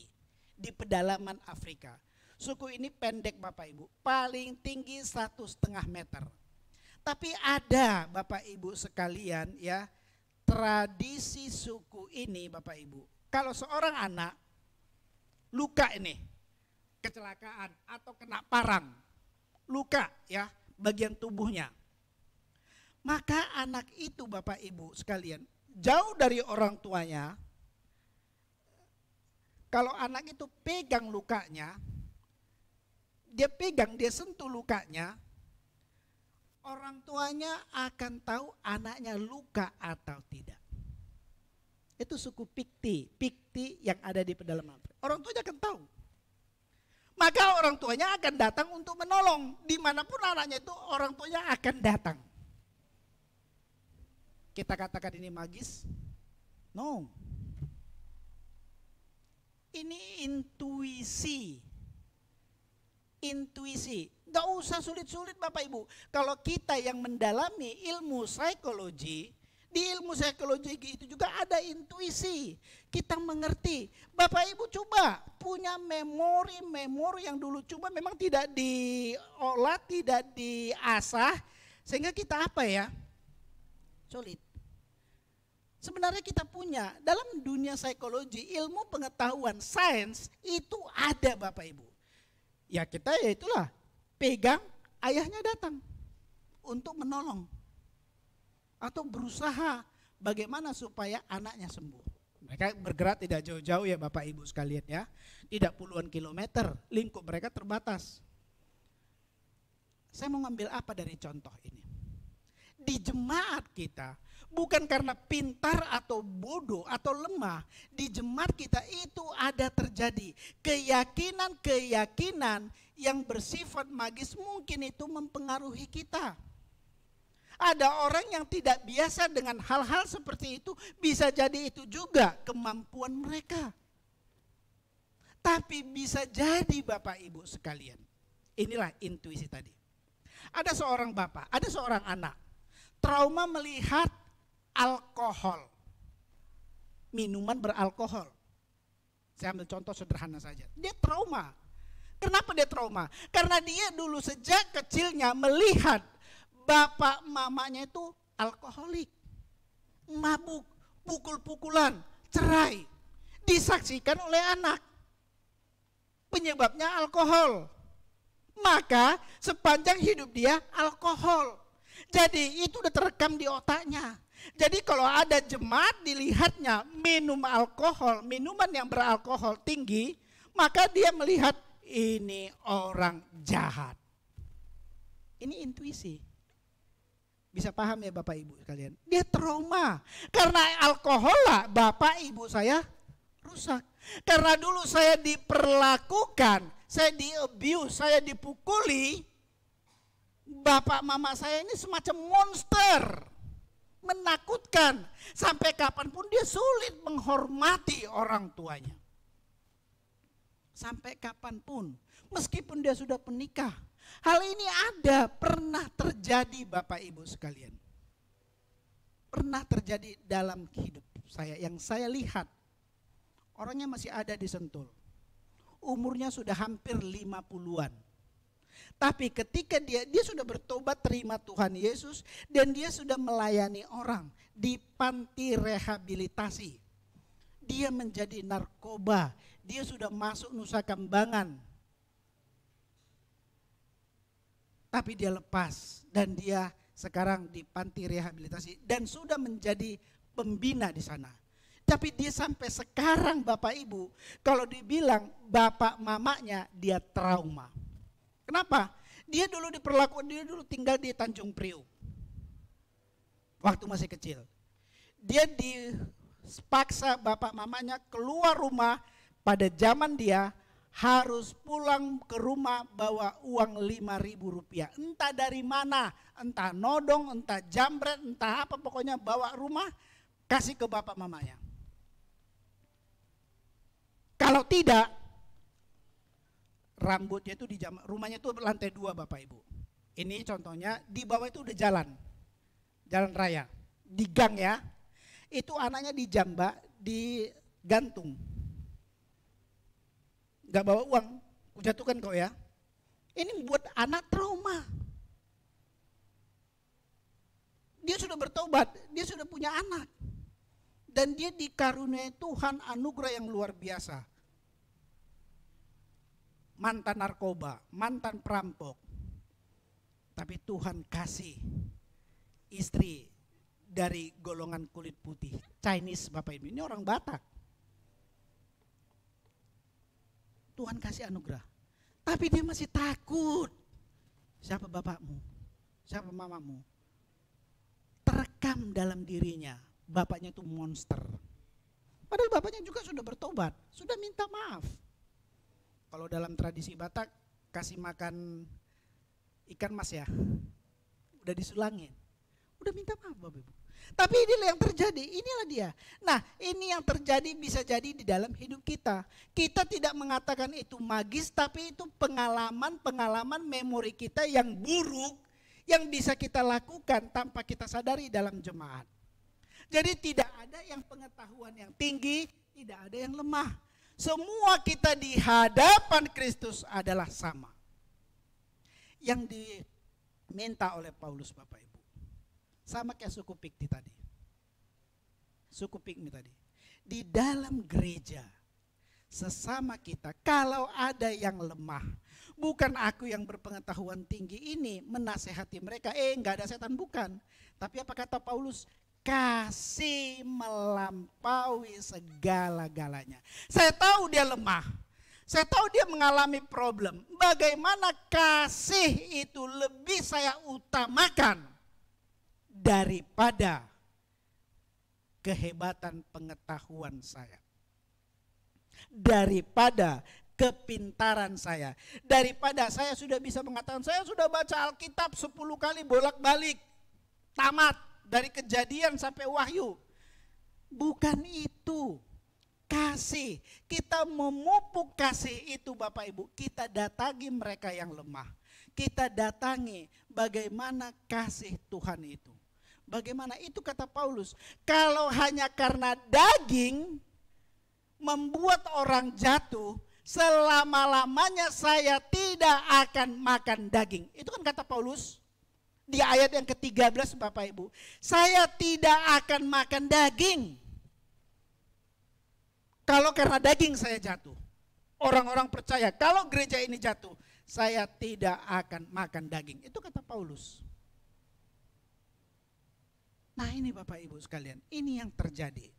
di pedalaman Afrika. Suku ini pendek Bapak Ibu, paling tinggi satu setengah meter. Tapi ada Bapak Ibu sekalian ya, tradisi suku ini Bapak Ibu. Kalau seorang anak luka ini, kecelakaan atau kena parang, luka ya bagian tubuhnya. Maka anak itu Bapak Ibu sekalian jauh dari orang tuanya, kalau anak itu pegang lukanya, dia pegang, dia sentuh lukanya, orang tuanya akan tahu anaknya luka atau tidak. Itu suku Pikti, Pikti yang ada di pedalaman. Orang tuanya akan tahu maka orang tuanya akan datang untuk menolong. Dimanapun anaknya itu orang tuanya akan datang. Kita katakan ini magis? No. Ini intuisi. Intuisi. Gak usah sulit-sulit Bapak Ibu. Kalau kita yang mendalami ilmu psikologi, di ilmu psikologi itu juga ada intuisi. Kita mengerti. Bapak Ibu coba punya memori-memori yang dulu cuma memang tidak diolah, tidak diasah. Sehingga kita apa ya? Sulit. Sebenarnya kita punya dalam dunia psikologi, ilmu pengetahuan, sains itu ada Bapak Ibu. Ya kita ya itulah pegang ayahnya datang untuk menolong atau berusaha bagaimana supaya anaknya sembuh. Mereka bergerak tidak jauh-jauh ya Bapak Ibu sekalian ya. Tidak puluhan kilometer, lingkup mereka terbatas. Saya mau ngambil apa dari contoh ini? Di jemaat kita, bukan karena pintar atau bodoh atau lemah, di jemaat kita itu ada terjadi keyakinan-keyakinan yang bersifat magis mungkin itu mempengaruhi kita. Ada orang yang tidak biasa dengan hal-hal seperti itu, bisa jadi itu juga kemampuan mereka. Tapi bisa jadi Bapak Ibu sekalian. Inilah intuisi tadi. Ada seorang bapak, ada seorang anak. Trauma melihat alkohol. Minuman beralkohol. Saya ambil contoh sederhana saja. Dia trauma. Kenapa dia trauma? Karena dia dulu sejak kecilnya melihat bapak mamanya itu alkoholik, mabuk, pukul-pukulan, cerai. Disaksikan oleh anak. Penyebabnya alkohol. Maka sepanjang hidup dia alkohol. Jadi itu udah terekam di otaknya. Jadi kalau ada jemaat dilihatnya minum alkohol, minuman yang beralkohol tinggi, maka dia melihat ini orang jahat. Ini intuisi. Bisa paham ya Bapak Ibu sekalian? Dia trauma. Karena alkohol lah Bapak Ibu saya rusak. Karena dulu saya diperlakukan, saya di abuse, saya dipukuli. Bapak mama saya ini semacam monster. Menakutkan. Sampai kapanpun dia sulit menghormati orang tuanya. Sampai kapanpun. Meskipun dia sudah menikah Hal ini ada, pernah terjadi Bapak Ibu sekalian. Pernah terjadi dalam hidup saya, yang saya lihat. Orangnya masih ada di Sentul. Umurnya sudah hampir 50-an. Tapi ketika dia dia sudah bertobat terima Tuhan Yesus dan dia sudah melayani orang di panti rehabilitasi. Dia menjadi narkoba, dia sudah masuk Nusa Kambangan tapi dia lepas dan dia sekarang di panti rehabilitasi dan sudah menjadi pembina di sana. Tapi dia sampai sekarang Bapak Ibu, kalau dibilang bapak mamanya dia trauma. Kenapa? Dia dulu diperlakukan, dia dulu tinggal di Tanjung Priuk. Waktu masih kecil. Dia dipaksa bapak mamanya keluar rumah pada zaman dia harus pulang ke rumah bawa uang lima ribu rupiah. Entah dari mana, entah nodong, entah jambret, entah apa pokoknya bawa rumah kasih ke bapak mamanya. Kalau tidak, rambutnya itu di rumahnya itu lantai dua bapak ibu. Ini contohnya di bawah itu udah jalan, jalan raya, di gang ya. Itu anaknya di jamba, digantung nggak bawa uang, jatuhkan kau ya. Ini buat anak trauma. Dia sudah bertobat, dia sudah punya anak. Dan dia dikaruniai Tuhan anugerah yang luar biasa. Mantan narkoba, mantan perampok. Tapi Tuhan kasih istri dari golongan kulit putih, Chinese Bapak Ibu. Ini orang Batak Tuhan kasih anugerah. Tapi dia masih takut. Siapa bapakmu? Siapa mamamu? Terekam dalam dirinya. Bapaknya itu monster. Padahal bapaknya juga sudah bertobat, sudah minta maaf. Kalau dalam tradisi Batak, kasih makan ikan mas ya, udah disulangin. Udah minta maaf Bapak Ibu. Tapi inilah yang terjadi, inilah dia. Nah ini yang terjadi bisa jadi di dalam hidup kita. Kita tidak mengatakan itu magis tapi itu pengalaman-pengalaman memori kita yang buruk yang bisa kita lakukan tanpa kita sadari dalam jemaat. Jadi tidak ada yang pengetahuan yang tinggi, tidak ada yang lemah. Semua kita di hadapan Kristus adalah sama. Yang diminta oleh Paulus Bapak Ibu. Sama kayak suku Pikti tadi. Suku Pikmi tadi. Di dalam gereja, sesama kita, kalau ada yang lemah, bukan aku yang berpengetahuan tinggi ini menasehati mereka, eh nggak ada setan, bukan. Tapi apa kata Paulus? Kasih melampaui segala-galanya. Saya tahu dia lemah, saya tahu dia mengalami problem. Bagaimana kasih itu lebih saya utamakan daripada kehebatan pengetahuan saya. Daripada kepintaran saya. Daripada saya sudah bisa mengatakan, saya sudah baca Alkitab sepuluh kali bolak-balik. Tamat dari kejadian sampai wahyu. Bukan itu. Kasih. Kita memupuk kasih itu Bapak Ibu. Kita datangi mereka yang lemah. Kita datangi bagaimana kasih Tuhan itu. Bagaimana itu kata Paulus? Kalau hanya karena daging membuat orang jatuh, selama-lamanya saya tidak akan makan daging. Itu kan kata Paulus di ayat yang ke-13 Bapak Ibu. Saya tidak akan makan daging. Kalau karena daging saya jatuh. Orang-orang percaya kalau gereja ini jatuh, saya tidak akan makan daging. Itu kata Paulus. Nah ini Bapak Ibu sekalian, ini yang terjadi.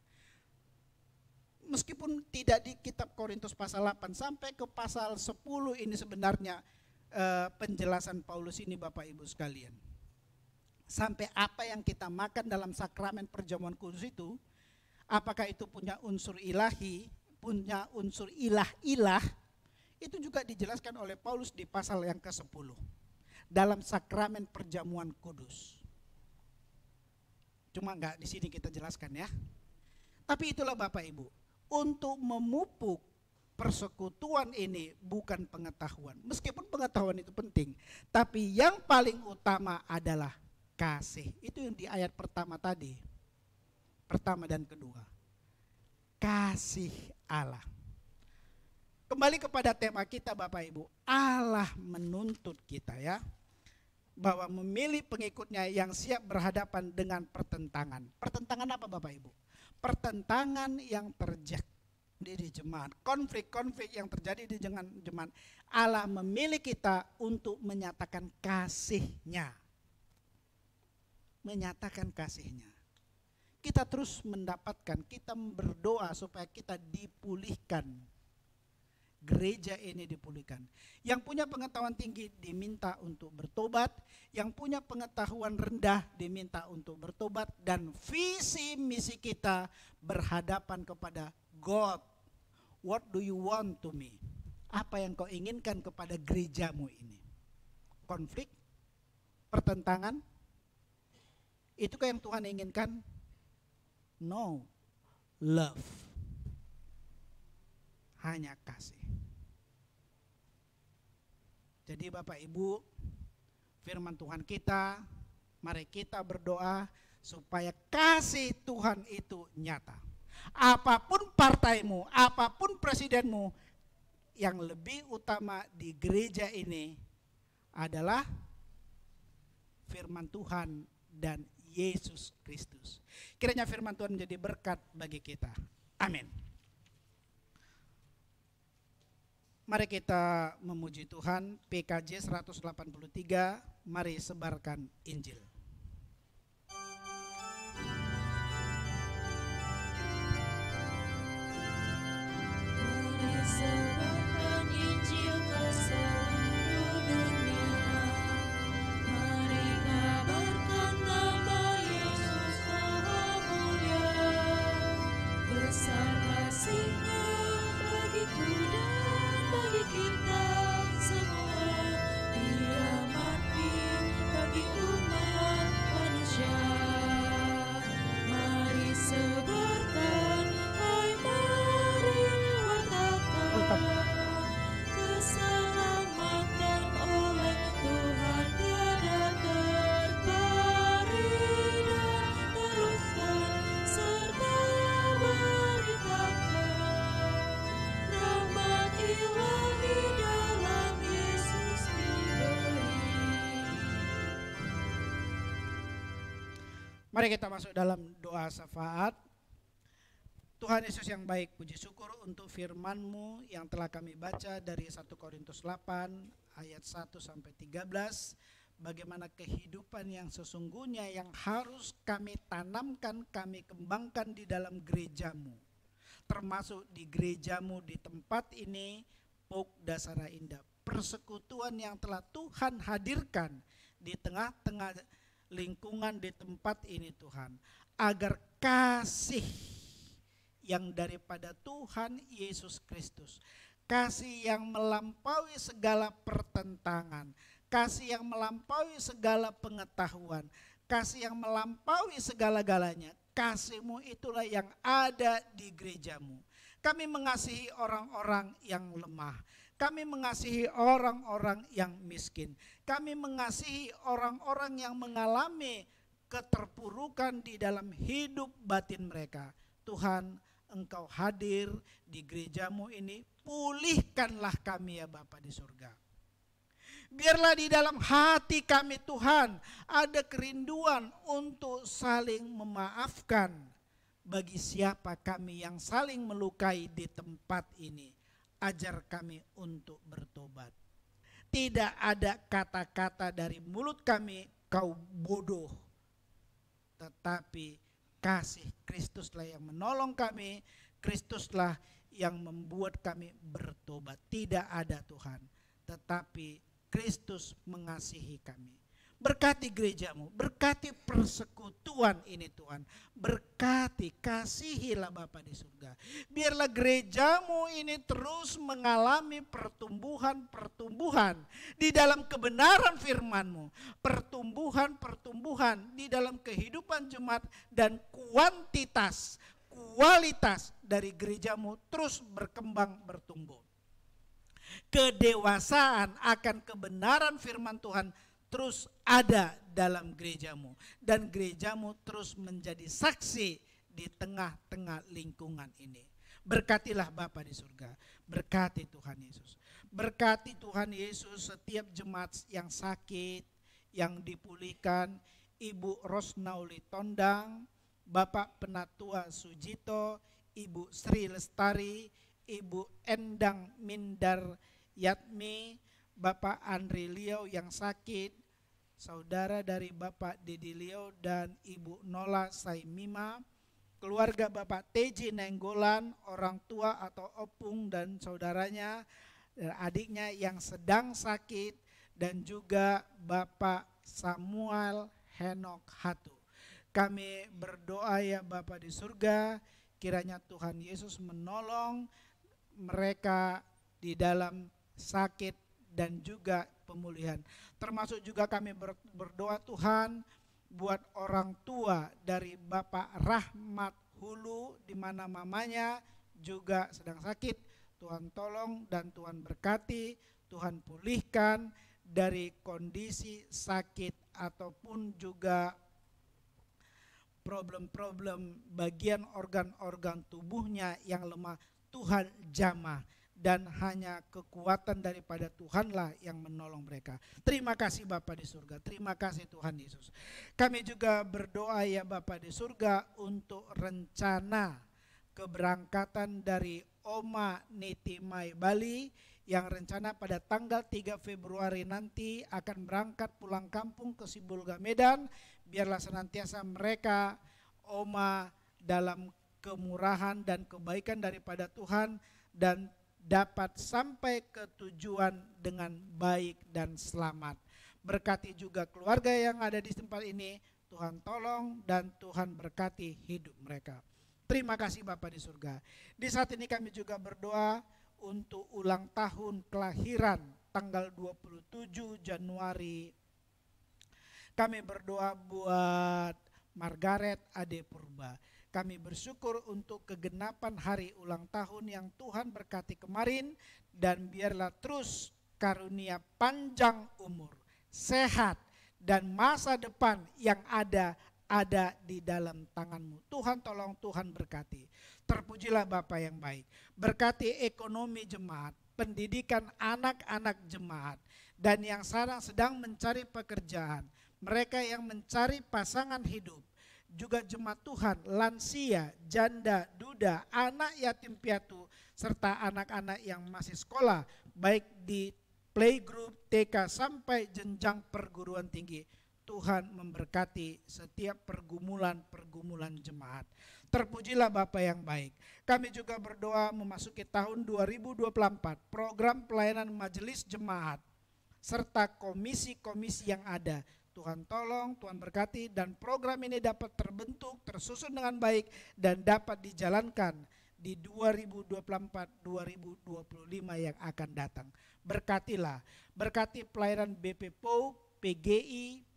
Meskipun tidak di kitab Korintus pasal 8 sampai ke pasal 10 ini sebenarnya eh, penjelasan Paulus ini Bapak Ibu sekalian. Sampai apa yang kita makan dalam sakramen perjamuan kudus itu, apakah itu punya unsur ilahi, punya unsur ilah-ilah, itu juga dijelaskan oleh Paulus di pasal yang ke-10 dalam sakramen perjamuan kudus. Cuma nggak di sini kita jelaskan ya. Tapi itulah Bapak Ibu, untuk memupuk persekutuan ini bukan pengetahuan. Meskipun pengetahuan itu penting, tapi yang paling utama adalah kasih. Itu yang di ayat pertama tadi. Pertama dan kedua. Kasih Allah. Kembali kepada tema kita Bapak Ibu, Allah menuntut kita ya bahwa memilih pengikutnya yang siap berhadapan dengan pertentangan. Pertentangan apa Bapak Ibu? Pertentangan yang terjadi di jemaat, konflik-konflik yang terjadi di jemaat. Allah memilih kita untuk menyatakan kasihnya. Menyatakan kasihnya. Kita terus mendapatkan, kita berdoa supaya kita dipulihkan gereja ini dipulihkan. Yang punya pengetahuan tinggi diminta untuk bertobat, yang punya pengetahuan rendah diminta untuk bertobat dan visi misi kita berhadapan kepada God. What do you want to me? Apa yang kau inginkan kepada gerejamu ini? Konflik, pertentangan, itu itukah yang Tuhan inginkan? No, love. Hanya kasih. Jadi Bapak Ibu, firman Tuhan kita, mari kita berdoa supaya kasih Tuhan itu nyata. Apapun partaimu, apapun presidenmu, yang lebih utama di gereja ini adalah firman Tuhan dan Yesus Kristus. Kiranya firman Tuhan menjadi berkat bagi kita. Amin. Mari kita memuji Tuhan, PKJ 183, mari sebarkan Injil. you. Mari kita masuk dalam doa syafaat. Tuhan Yesus yang baik, puji syukur untuk firman-Mu yang telah kami baca dari 1 Korintus 8 ayat 1 sampai 13. Bagaimana kehidupan yang sesungguhnya yang harus kami tanamkan, kami kembangkan di dalam gerejamu. Termasuk di gerejamu di tempat ini, Puk Dasara Indah. Persekutuan yang telah Tuhan hadirkan di tengah-tengah lingkungan di tempat ini Tuhan. Agar kasih yang daripada Tuhan Yesus Kristus. Kasih yang melampaui segala pertentangan. Kasih yang melampaui segala pengetahuan. Kasih yang melampaui segala-galanya. Kasihmu itulah yang ada di gerejamu. Kami mengasihi orang-orang yang lemah kami mengasihi orang-orang yang miskin. Kami mengasihi orang-orang yang mengalami keterpurukan di dalam hidup batin mereka. Tuhan, Engkau hadir di gerejamu ini, pulihkanlah kami ya Bapa di surga. Biarlah di dalam hati kami Tuhan ada kerinduan untuk saling memaafkan bagi siapa kami yang saling melukai di tempat ini ajar kami untuk bertobat. Tidak ada kata-kata dari mulut kami, kau bodoh. Tetapi kasih Kristuslah yang menolong kami, Kristuslah yang membuat kami bertobat. Tidak ada Tuhan, tetapi Kristus mengasihi kami. Berkati gerejamu, berkati persekutuan ini Tuhan. Berkati, kasihilah Bapa di surga. Biarlah gerejamu ini terus mengalami pertumbuhan-pertumbuhan di dalam kebenaran firmanmu. Pertumbuhan-pertumbuhan di dalam kehidupan jemaat dan kuantitas, kualitas dari gerejamu terus berkembang, bertumbuh. Kedewasaan akan kebenaran firman Tuhan terus ada dalam gerejamu dan gerejamu terus menjadi saksi di tengah-tengah lingkungan ini. Berkatilah Bapa di surga, berkati Tuhan Yesus. Berkati Tuhan Yesus setiap jemaat yang sakit, yang dipulihkan, Ibu Rosnauli Tondang, Bapak Penatua Sujito, Ibu Sri Lestari, Ibu Endang Mindar Yatmi, Bapak Andri Liao yang sakit, saudara dari Bapak Dedi Liao dan Ibu Nola Saimima, keluarga Bapak Teji Nenggolan, orang tua atau opung dan saudaranya, adiknya yang sedang sakit, dan juga Bapak Samuel Henok Hatu. Kami berdoa ya Bapak di surga, kiranya Tuhan Yesus menolong mereka di dalam sakit dan juga pemulihan. Termasuk juga kami berdoa Tuhan buat orang tua dari Bapak Rahmat Hulu di mana mamanya juga sedang sakit. Tuhan tolong dan Tuhan berkati, Tuhan pulihkan dari kondisi sakit ataupun juga problem-problem bagian organ-organ tubuhnya yang lemah. Tuhan jamah dan hanya kekuatan daripada Tuhanlah yang menolong mereka. Terima kasih Bapak di surga. Terima kasih Tuhan Yesus. Kami juga berdoa ya Bapak di surga untuk rencana keberangkatan dari Oma Niti Mai Bali yang rencana pada tanggal 3 Februari nanti akan berangkat pulang kampung ke Sibulga Medan. Biarlah senantiasa mereka Oma dalam kemurahan dan kebaikan daripada Tuhan dan dapat sampai ke tujuan dengan baik dan selamat. Berkati juga keluarga yang ada di tempat ini, Tuhan tolong dan Tuhan berkati hidup mereka. Terima kasih Bapak di surga. Di saat ini kami juga berdoa untuk ulang tahun kelahiran tanggal 27 Januari. Kami berdoa buat Margaret Ade Purba. Kami bersyukur untuk kegenapan hari ulang tahun yang Tuhan berkati kemarin dan biarlah terus karunia panjang umur, sehat dan masa depan yang ada ada di dalam tanganmu. Tuhan tolong Tuhan berkati. Terpujilah Bapa yang baik. Berkati ekonomi jemaat, pendidikan anak-anak jemaat dan yang sekarang sedang mencari pekerjaan, mereka yang mencari pasangan hidup, juga jemaat Tuhan, lansia, janda, duda, anak yatim piatu, serta anak-anak yang masih sekolah, baik di playgroup, TK, sampai jenjang perguruan tinggi. Tuhan memberkati setiap pergumulan-pergumulan jemaat. Terpujilah Bapak yang baik. Kami juga berdoa memasuki tahun 2024, program pelayanan majelis jemaat serta komisi-komisi yang ada Tuhan tolong, Tuhan berkati dan program ini dapat terbentuk, tersusun dengan baik dan dapat dijalankan di 2024 2025 yang akan datang. Berkatilah, berkati pelayanan BPPO, PGI, PGI,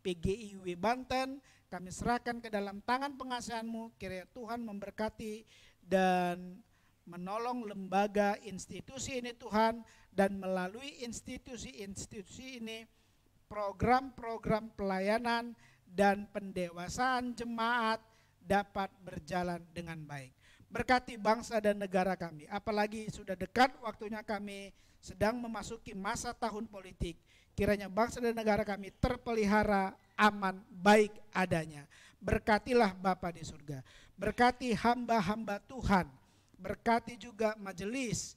PGIW Banten, kami serahkan ke dalam tangan pengasihanmu, kiranya Tuhan memberkati dan menolong lembaga institusi ini Tuhan dan melalui institusi-institusi ini program-program pelayanan dan pendewasaan jemaat dapat berjalan dengan baik. Berkati bangsa dan negara kami, apalagi sudah dekat waktunya kami sedang memasuki masa tahun politik. Kiranya bangsa dan negara kami terpelihara aman baik adanya. Berkatilah Bapa di surga. Berkati hamba-hamba Tuhan. Berkati juga majelis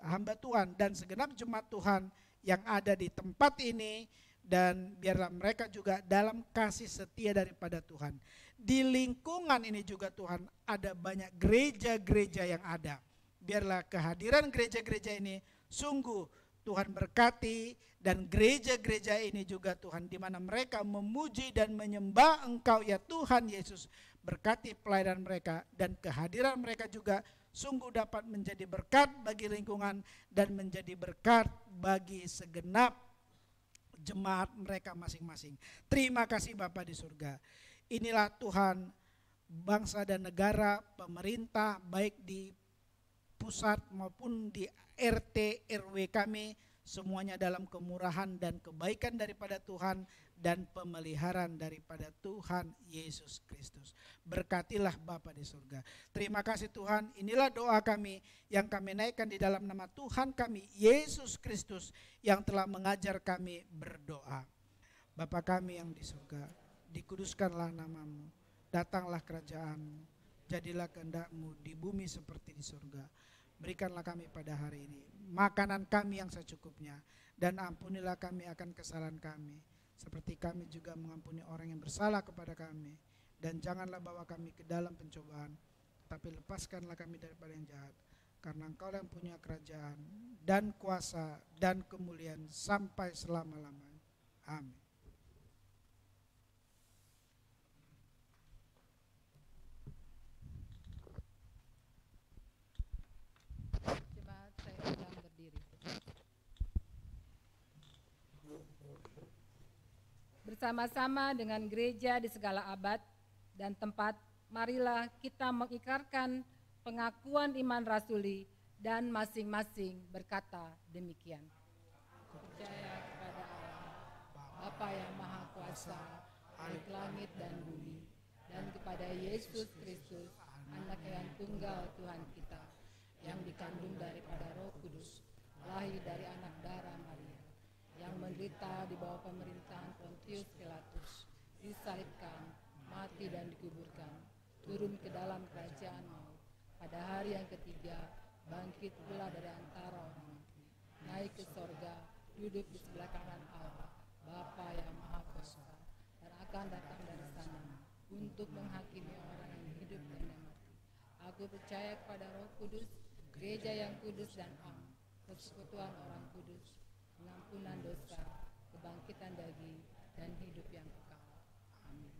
hamba Tuhan dan segenap jemaat Tuhan yang ada di tempat ini dan biarlah mereka juga dalam kasih setia daripada Tuhan. Di lingkungan ini juga Tuhan ada banyak gereja-gereja yang ada. Biarlah kehadiran gereja-gereja ini sungguh Tuhan berkati dan gereja-gereja ini juga Tuhan di mana mereka memuji dan menyembah Engkau ya Tuhan Yesus berkati pelayanan mereka dan kehadiran mereka juga sungguh dapat menjadi berkat bagi lingkungan dan menjadi berkat bagi segenap jemaat mereka masing-masing. Terima kasih Bapak di surga. Inilah Tuhan bangsa dan negara, pemerintah baik di pusat maupun di RT RW kami semuanya dalam kemurahan dan kebaikan daripada Tuhan dan pemeliharaan daripada Tuhan Yesus Kristus. Berkatilah Bapa di surga. Terima kasih Tuhan, inilah doa kami yang kami naikkan di dalam nama Tuhan kami, Yesus Kristus yang telah mengajar kami berdoa. Bapa kami yang di surga, dikuduskanlah namamu, datanglah kerajaanmu, jadilah kehendakmu di bumi seperti di surga. Berikanlah kami pada hari ini makanan kami yang secukupnya dan ampunilah kami akan kesalahan kami seperti kami juga mengampuni orang yang bersalah kepada kami dan janganlah bawa kami ke dalam pencobaan tapi lepaskanlah kami daripada yang jahat karena engkau yang punya kerajaan dan kuasa dan kemuliaan sampai selama-lamanya amin bersama-sama dengan gereja di segala abad dan tempat, marilah kita mengikarkan pengakuan iman rasuli dan masing-masing berkata demikian. percaya kepada Allah, Bapa yang Maha Kuasa, Alik langit dan bumi, dan kepada Yesus Kristus, anak yang tunggal Tuhan kita, yang dikandung daripada roh kudus, lahir dari anak darah Maria, yang menderita di bawah pemerintahan Pontius Pilatus, disalibkan, mati dan dikuburkan, turun ke dalam kerajaan maut. Pada hari yang ketiga, bangkit pula dari antara orang mati, naik ke sorga, duduk di sebelah kanan Allah, Bapa yang Maha Kuasa, dan akan datang dari sana untuk menghakimi orang yang hidup dan yang mati. Aku percaya kepada Roh Kudus, gereja yang kudus dan am, persekutuan orang kudus, pengampunan dosa, kebangkitan daging, dan hidup yang kekal. Amin.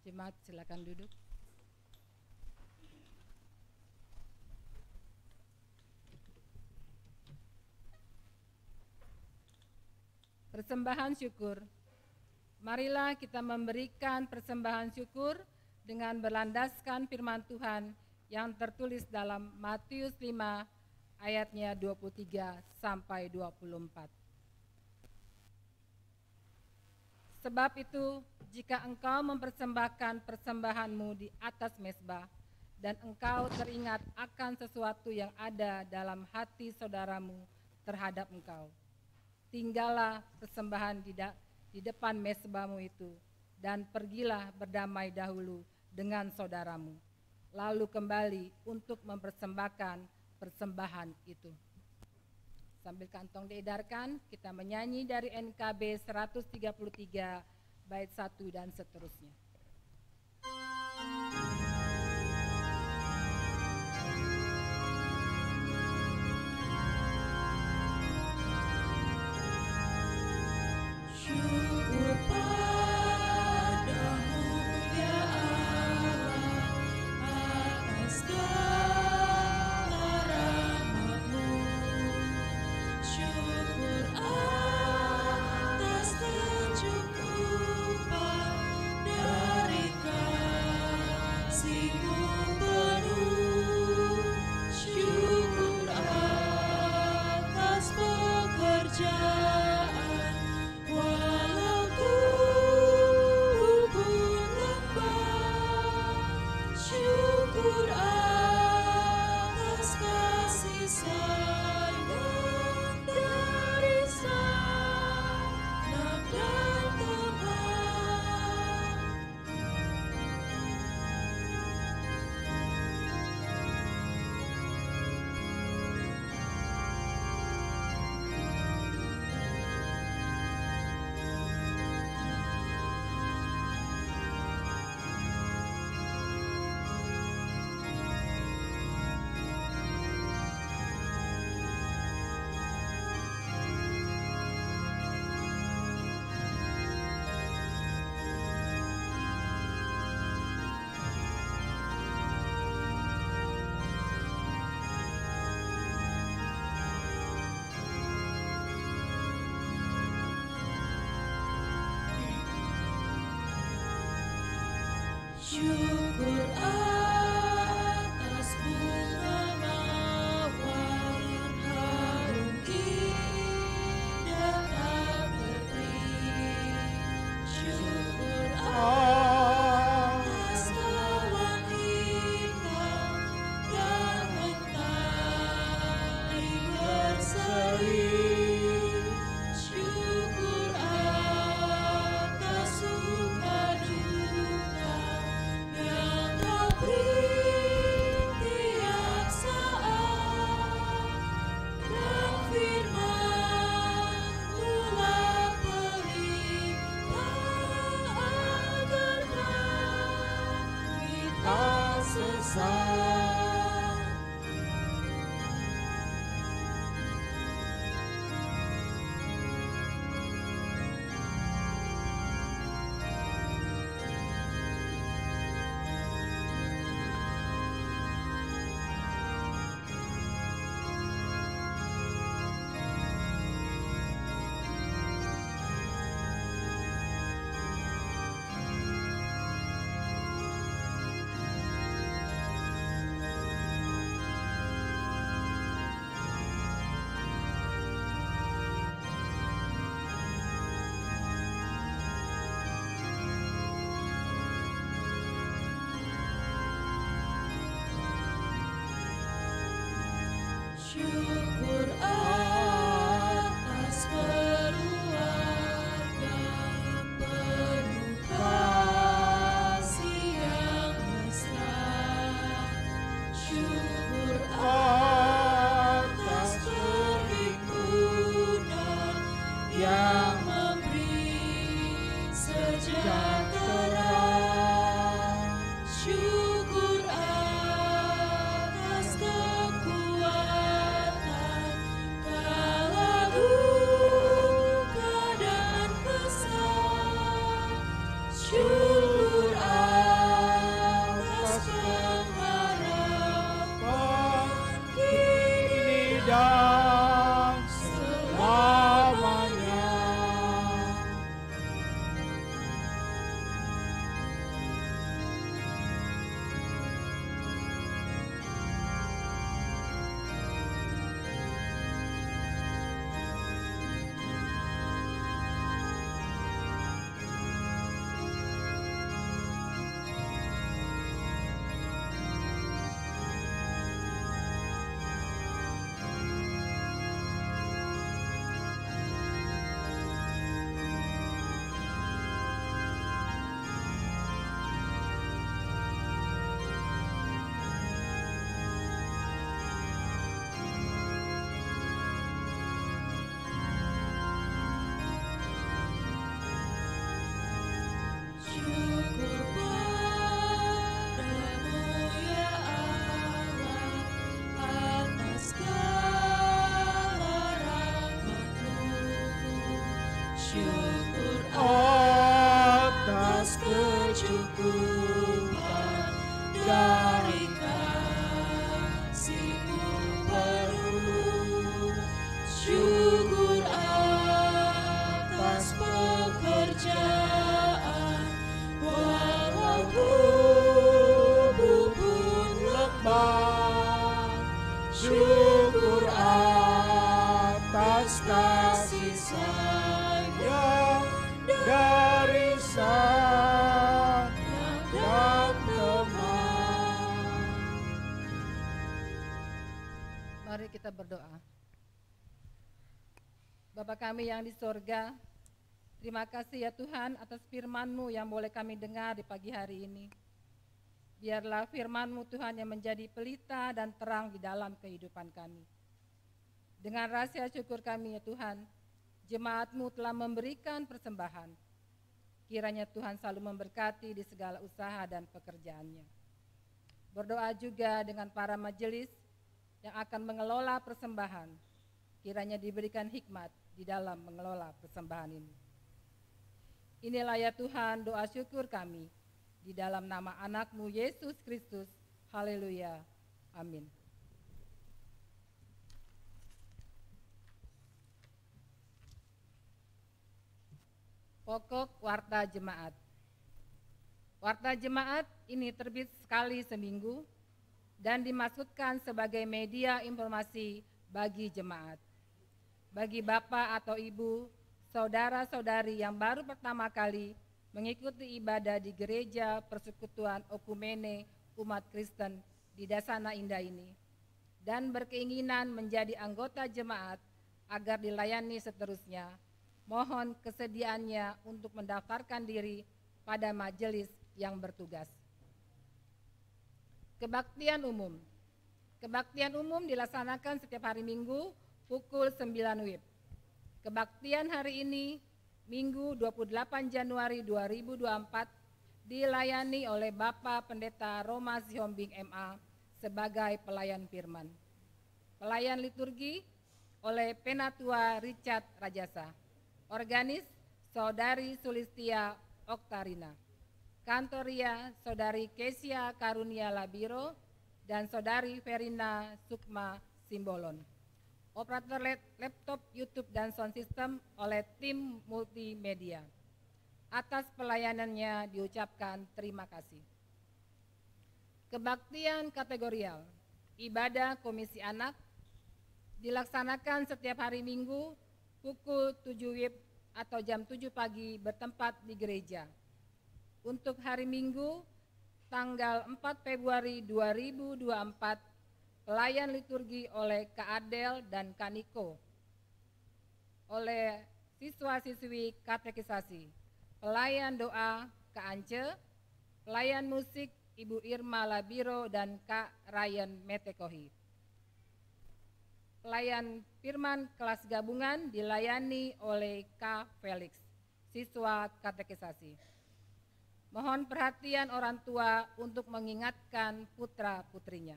Jemaat silakan duduk. Persembahan syukur. Marilah kita memberikan persembahan syukur dengan berlandaskan firman Tuhan yang tertulis dalam Matius 5 ayatnya 23 sampai 24. Sebab itu, jika engkau mempersembahkan persembahanmu di atas mesbah, dan engkau teringat akan sesuatu yang ada dalam hati saudaramu terhadap engkau, tinggallah persembahan di, di depan mesbahmu itu, dan pergilah berdamai dahulu dengan saudaramu, lalu kembali untuk mempersembahkan persembahan itu. Sambil kantong diedarkan, kita menyanyi dari NKB 133 bait 1 dan seterusnya. You. sun. you. kita berdoa. Bapak kami yang di sorga, terima kasih ya Tuhan atas firman-Mu yang boleh kami dengar di pagi hari ini. Biarlah firman-Mu Tuhan yang menjadi pelita dan terang di dalam kehidupan kami. Dengan rahasia syukur kami ya Tuhan, jemaat-Mu telah memberikan persembahan. Kiranya Tuhan selalu memberkati di segala usaha dan pekerjaannya. Berdoa juga dengan para majelis yang akan mengelola persembahan, kiranya diberikan hikmat di dalam mengelola persembahan ini. Inilah ya Tuhan doa syukur kami, di dalam nama anakmu Yesus Kristus, haleluya, amin. Pokok Warta Jemaat Warta Jemaat ini terbit sekali seminggu dan dimaksudkan sebagai media informasi bagi jemaat. Bagi bapak atau ibu, saudara-saudari yang baru pertama kali mengikuti ibadah di gereja persekutuan okumene umat Kristen di Dasana Indah ini dan berkeinginan menjadi anggota jemaat agar dilayani seterusnya. Mohon kesediaannya untuk mendaftarkan diri pada majelis yang bertugas. Kebaktian umum. Kebaktian umum dilaksanakan setiap hari Minggu pukul 9 WIB. Kebaktian hari ini Minggu 28 Januari 2024 dilayani oleh Bapak Pendeta Roma Sihombing MA sebagai pelayan firman. Pelayan liturgi oleh Penatua Richard Rajasa. Organis Saudari Sulistia Oktarina. Kantoria, Saudari Kesia Karunia Labiro, dan Saudari Verina Sukma Simbolon. Operator laptop YouTube dan sound system oleh tim multimedia. Atas pelayanannya diucapkan terima kasih. Kebaktian kategorial, ibadah komisi anak, dilaksanakan setiap hari Minggu pukul 7 WIB atau jam 7 pagi bertempat di gereja untuk hari Minggu tanggal 4 Februari 2024 pelayan liturgi oleh Adel dan Kaniko oleh siswa-siswi katekisasi, pelayan doa Ance, pelayan musik Ibu Irma Labiro dan Kak Ryan Metekohi. Pelayan firman kelas gabungan dilayani oleh Kak Felix, siswa katekisasi. Mohon perhatian orang tua untuk mengingatkan putra-putrinya.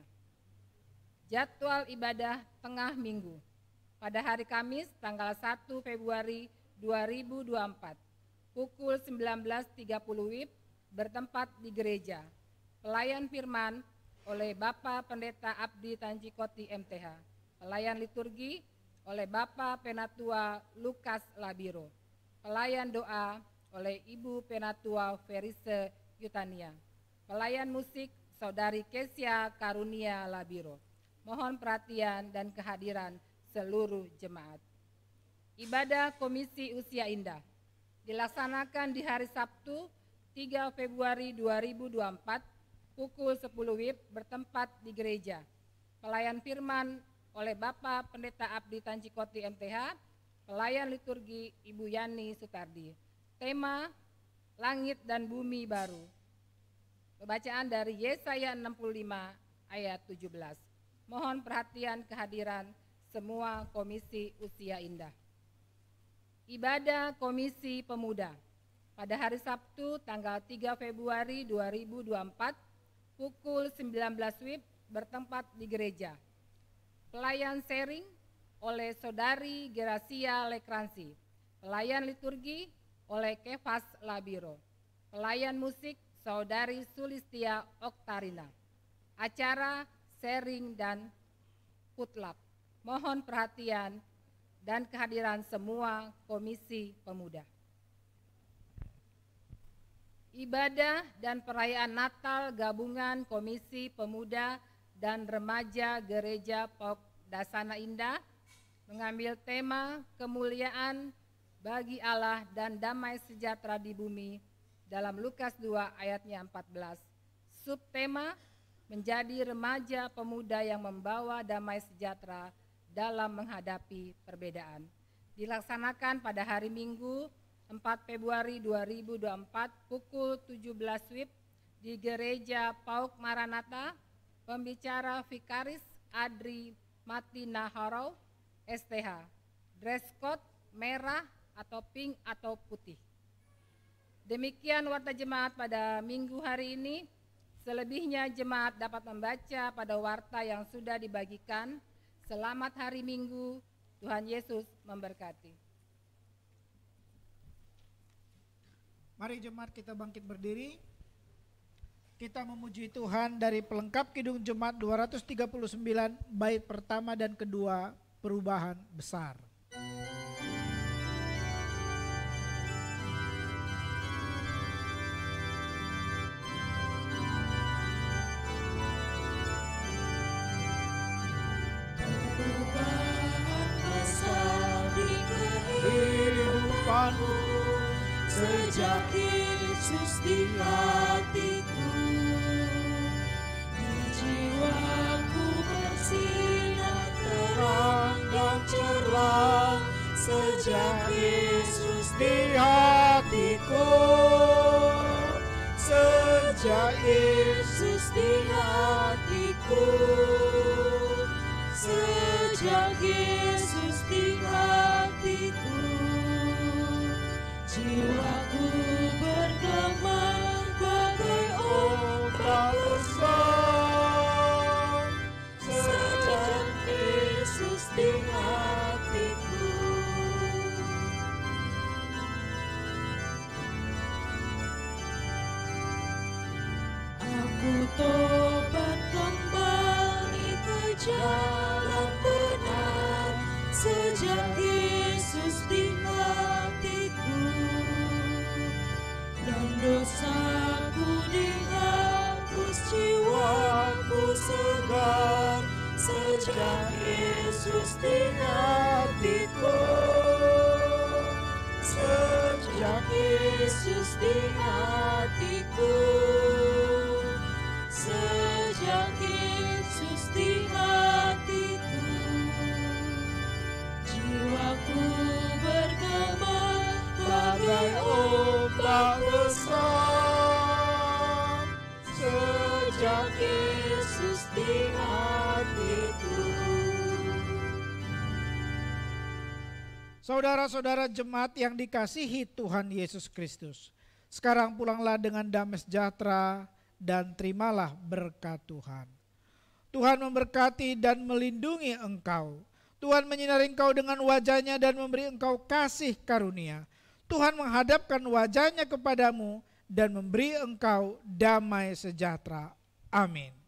Jadwal ibadah tengah minggu pada hari Kamis tanggal 1 Februari 2024 pukul 19.30 WIB bertempat di gereja. Pelayan firman oleh Bapak Pendeta Abdi Tanji Koti MTH. Pelayan liturgi oleh Bapak Penatua Lukas Labiro. Pelayan doa oleh Ibu Penatua Ferise Yutania. Pelayan musik Saudari Kesia Karunia Labiro. Mohon perhatian dan kehadiran seluruh jemaat. Ibadah Komisi Usia Indah dilaksanakan di hari Sabtu 3 Februari 2024 pukul 10 WIB bertempat di gereja. Pelayan firman oleh Bapak Pendeta Abdi Tanjikoti MTH, pelayan liturgi Ibu Yani Sutardi tema langit dan bumi baru. Pembacaan dari Yesaya 65 ayat 17. Mohon perhatian kehadiran semua komisi usia indah. Ibadah Komisi Pemuda pada hari Sabtu tanggal 3 Februari 2024 pukul 19 WIB bertempat di gereja. Pelayan sharing oleh Saudari Gerasia Lekransi. Pelayan liturgi oleh Kevas Labiro, pelayan musik saudari Sulistia Oktarina, acara sharing dan putlap. Mohon perhatian dan kehadiran semua komisi pemuda. Ibadah dan perayaan Natal gabungan Komisi Pemuda dan Remaja Gereja Pok Dasana Indah mengambil tema kemuliaan bagi Allah dan damai sejahtera di bumi dalam Lukas 2 ayatnya 14. Subtema menjadi remaja pemuda yang membawa damai sejahtera dalam menghadapi perbedaan. Dilaksanakan pada hari Minggu 4 Februari 2024 pukul 17 WIB di Gereja Pauk Maranatha, pembicara Vikaris Adri Matina Harau, STH. Dress code merah atau pink atau putih. Demikian warta jemaat pada minggu hari ini. Selebihnya jemaat dapat membaca pada warta yang sudah dibagikan. Selamat hari Minggu. Tuhan Yesus memberkati. Mari jemaat kita bangkit berdiri. Kita memuji Tuhan dari pelengkap Kidung Jemaat 239 bait pertama dan kedua perubahan besar. Musik Sejak Yesus di hatiku Sejak Yesus di hatiku Sejak Yesus di hatiku segar sejak Yesus di hatiku sejak Yesus di hatiku sejak Yesus di hatiku jiwaku bergema bagai ombak besar Saudara-saudara jemaat yang dikasihi Tuhan Yesus Kristus, sekarang pulanglah dengan damai sejahtera dan terimalah berkat Tuhan. Tuhan memberkati dan melindungi engkau. Tuhan menyinari engkau dengan wajahnya dan memberi engkau kasih karunia. Tuhan menghadapkan wajahnya kepadamu dan memberi engkau damai sejahtera. Amin.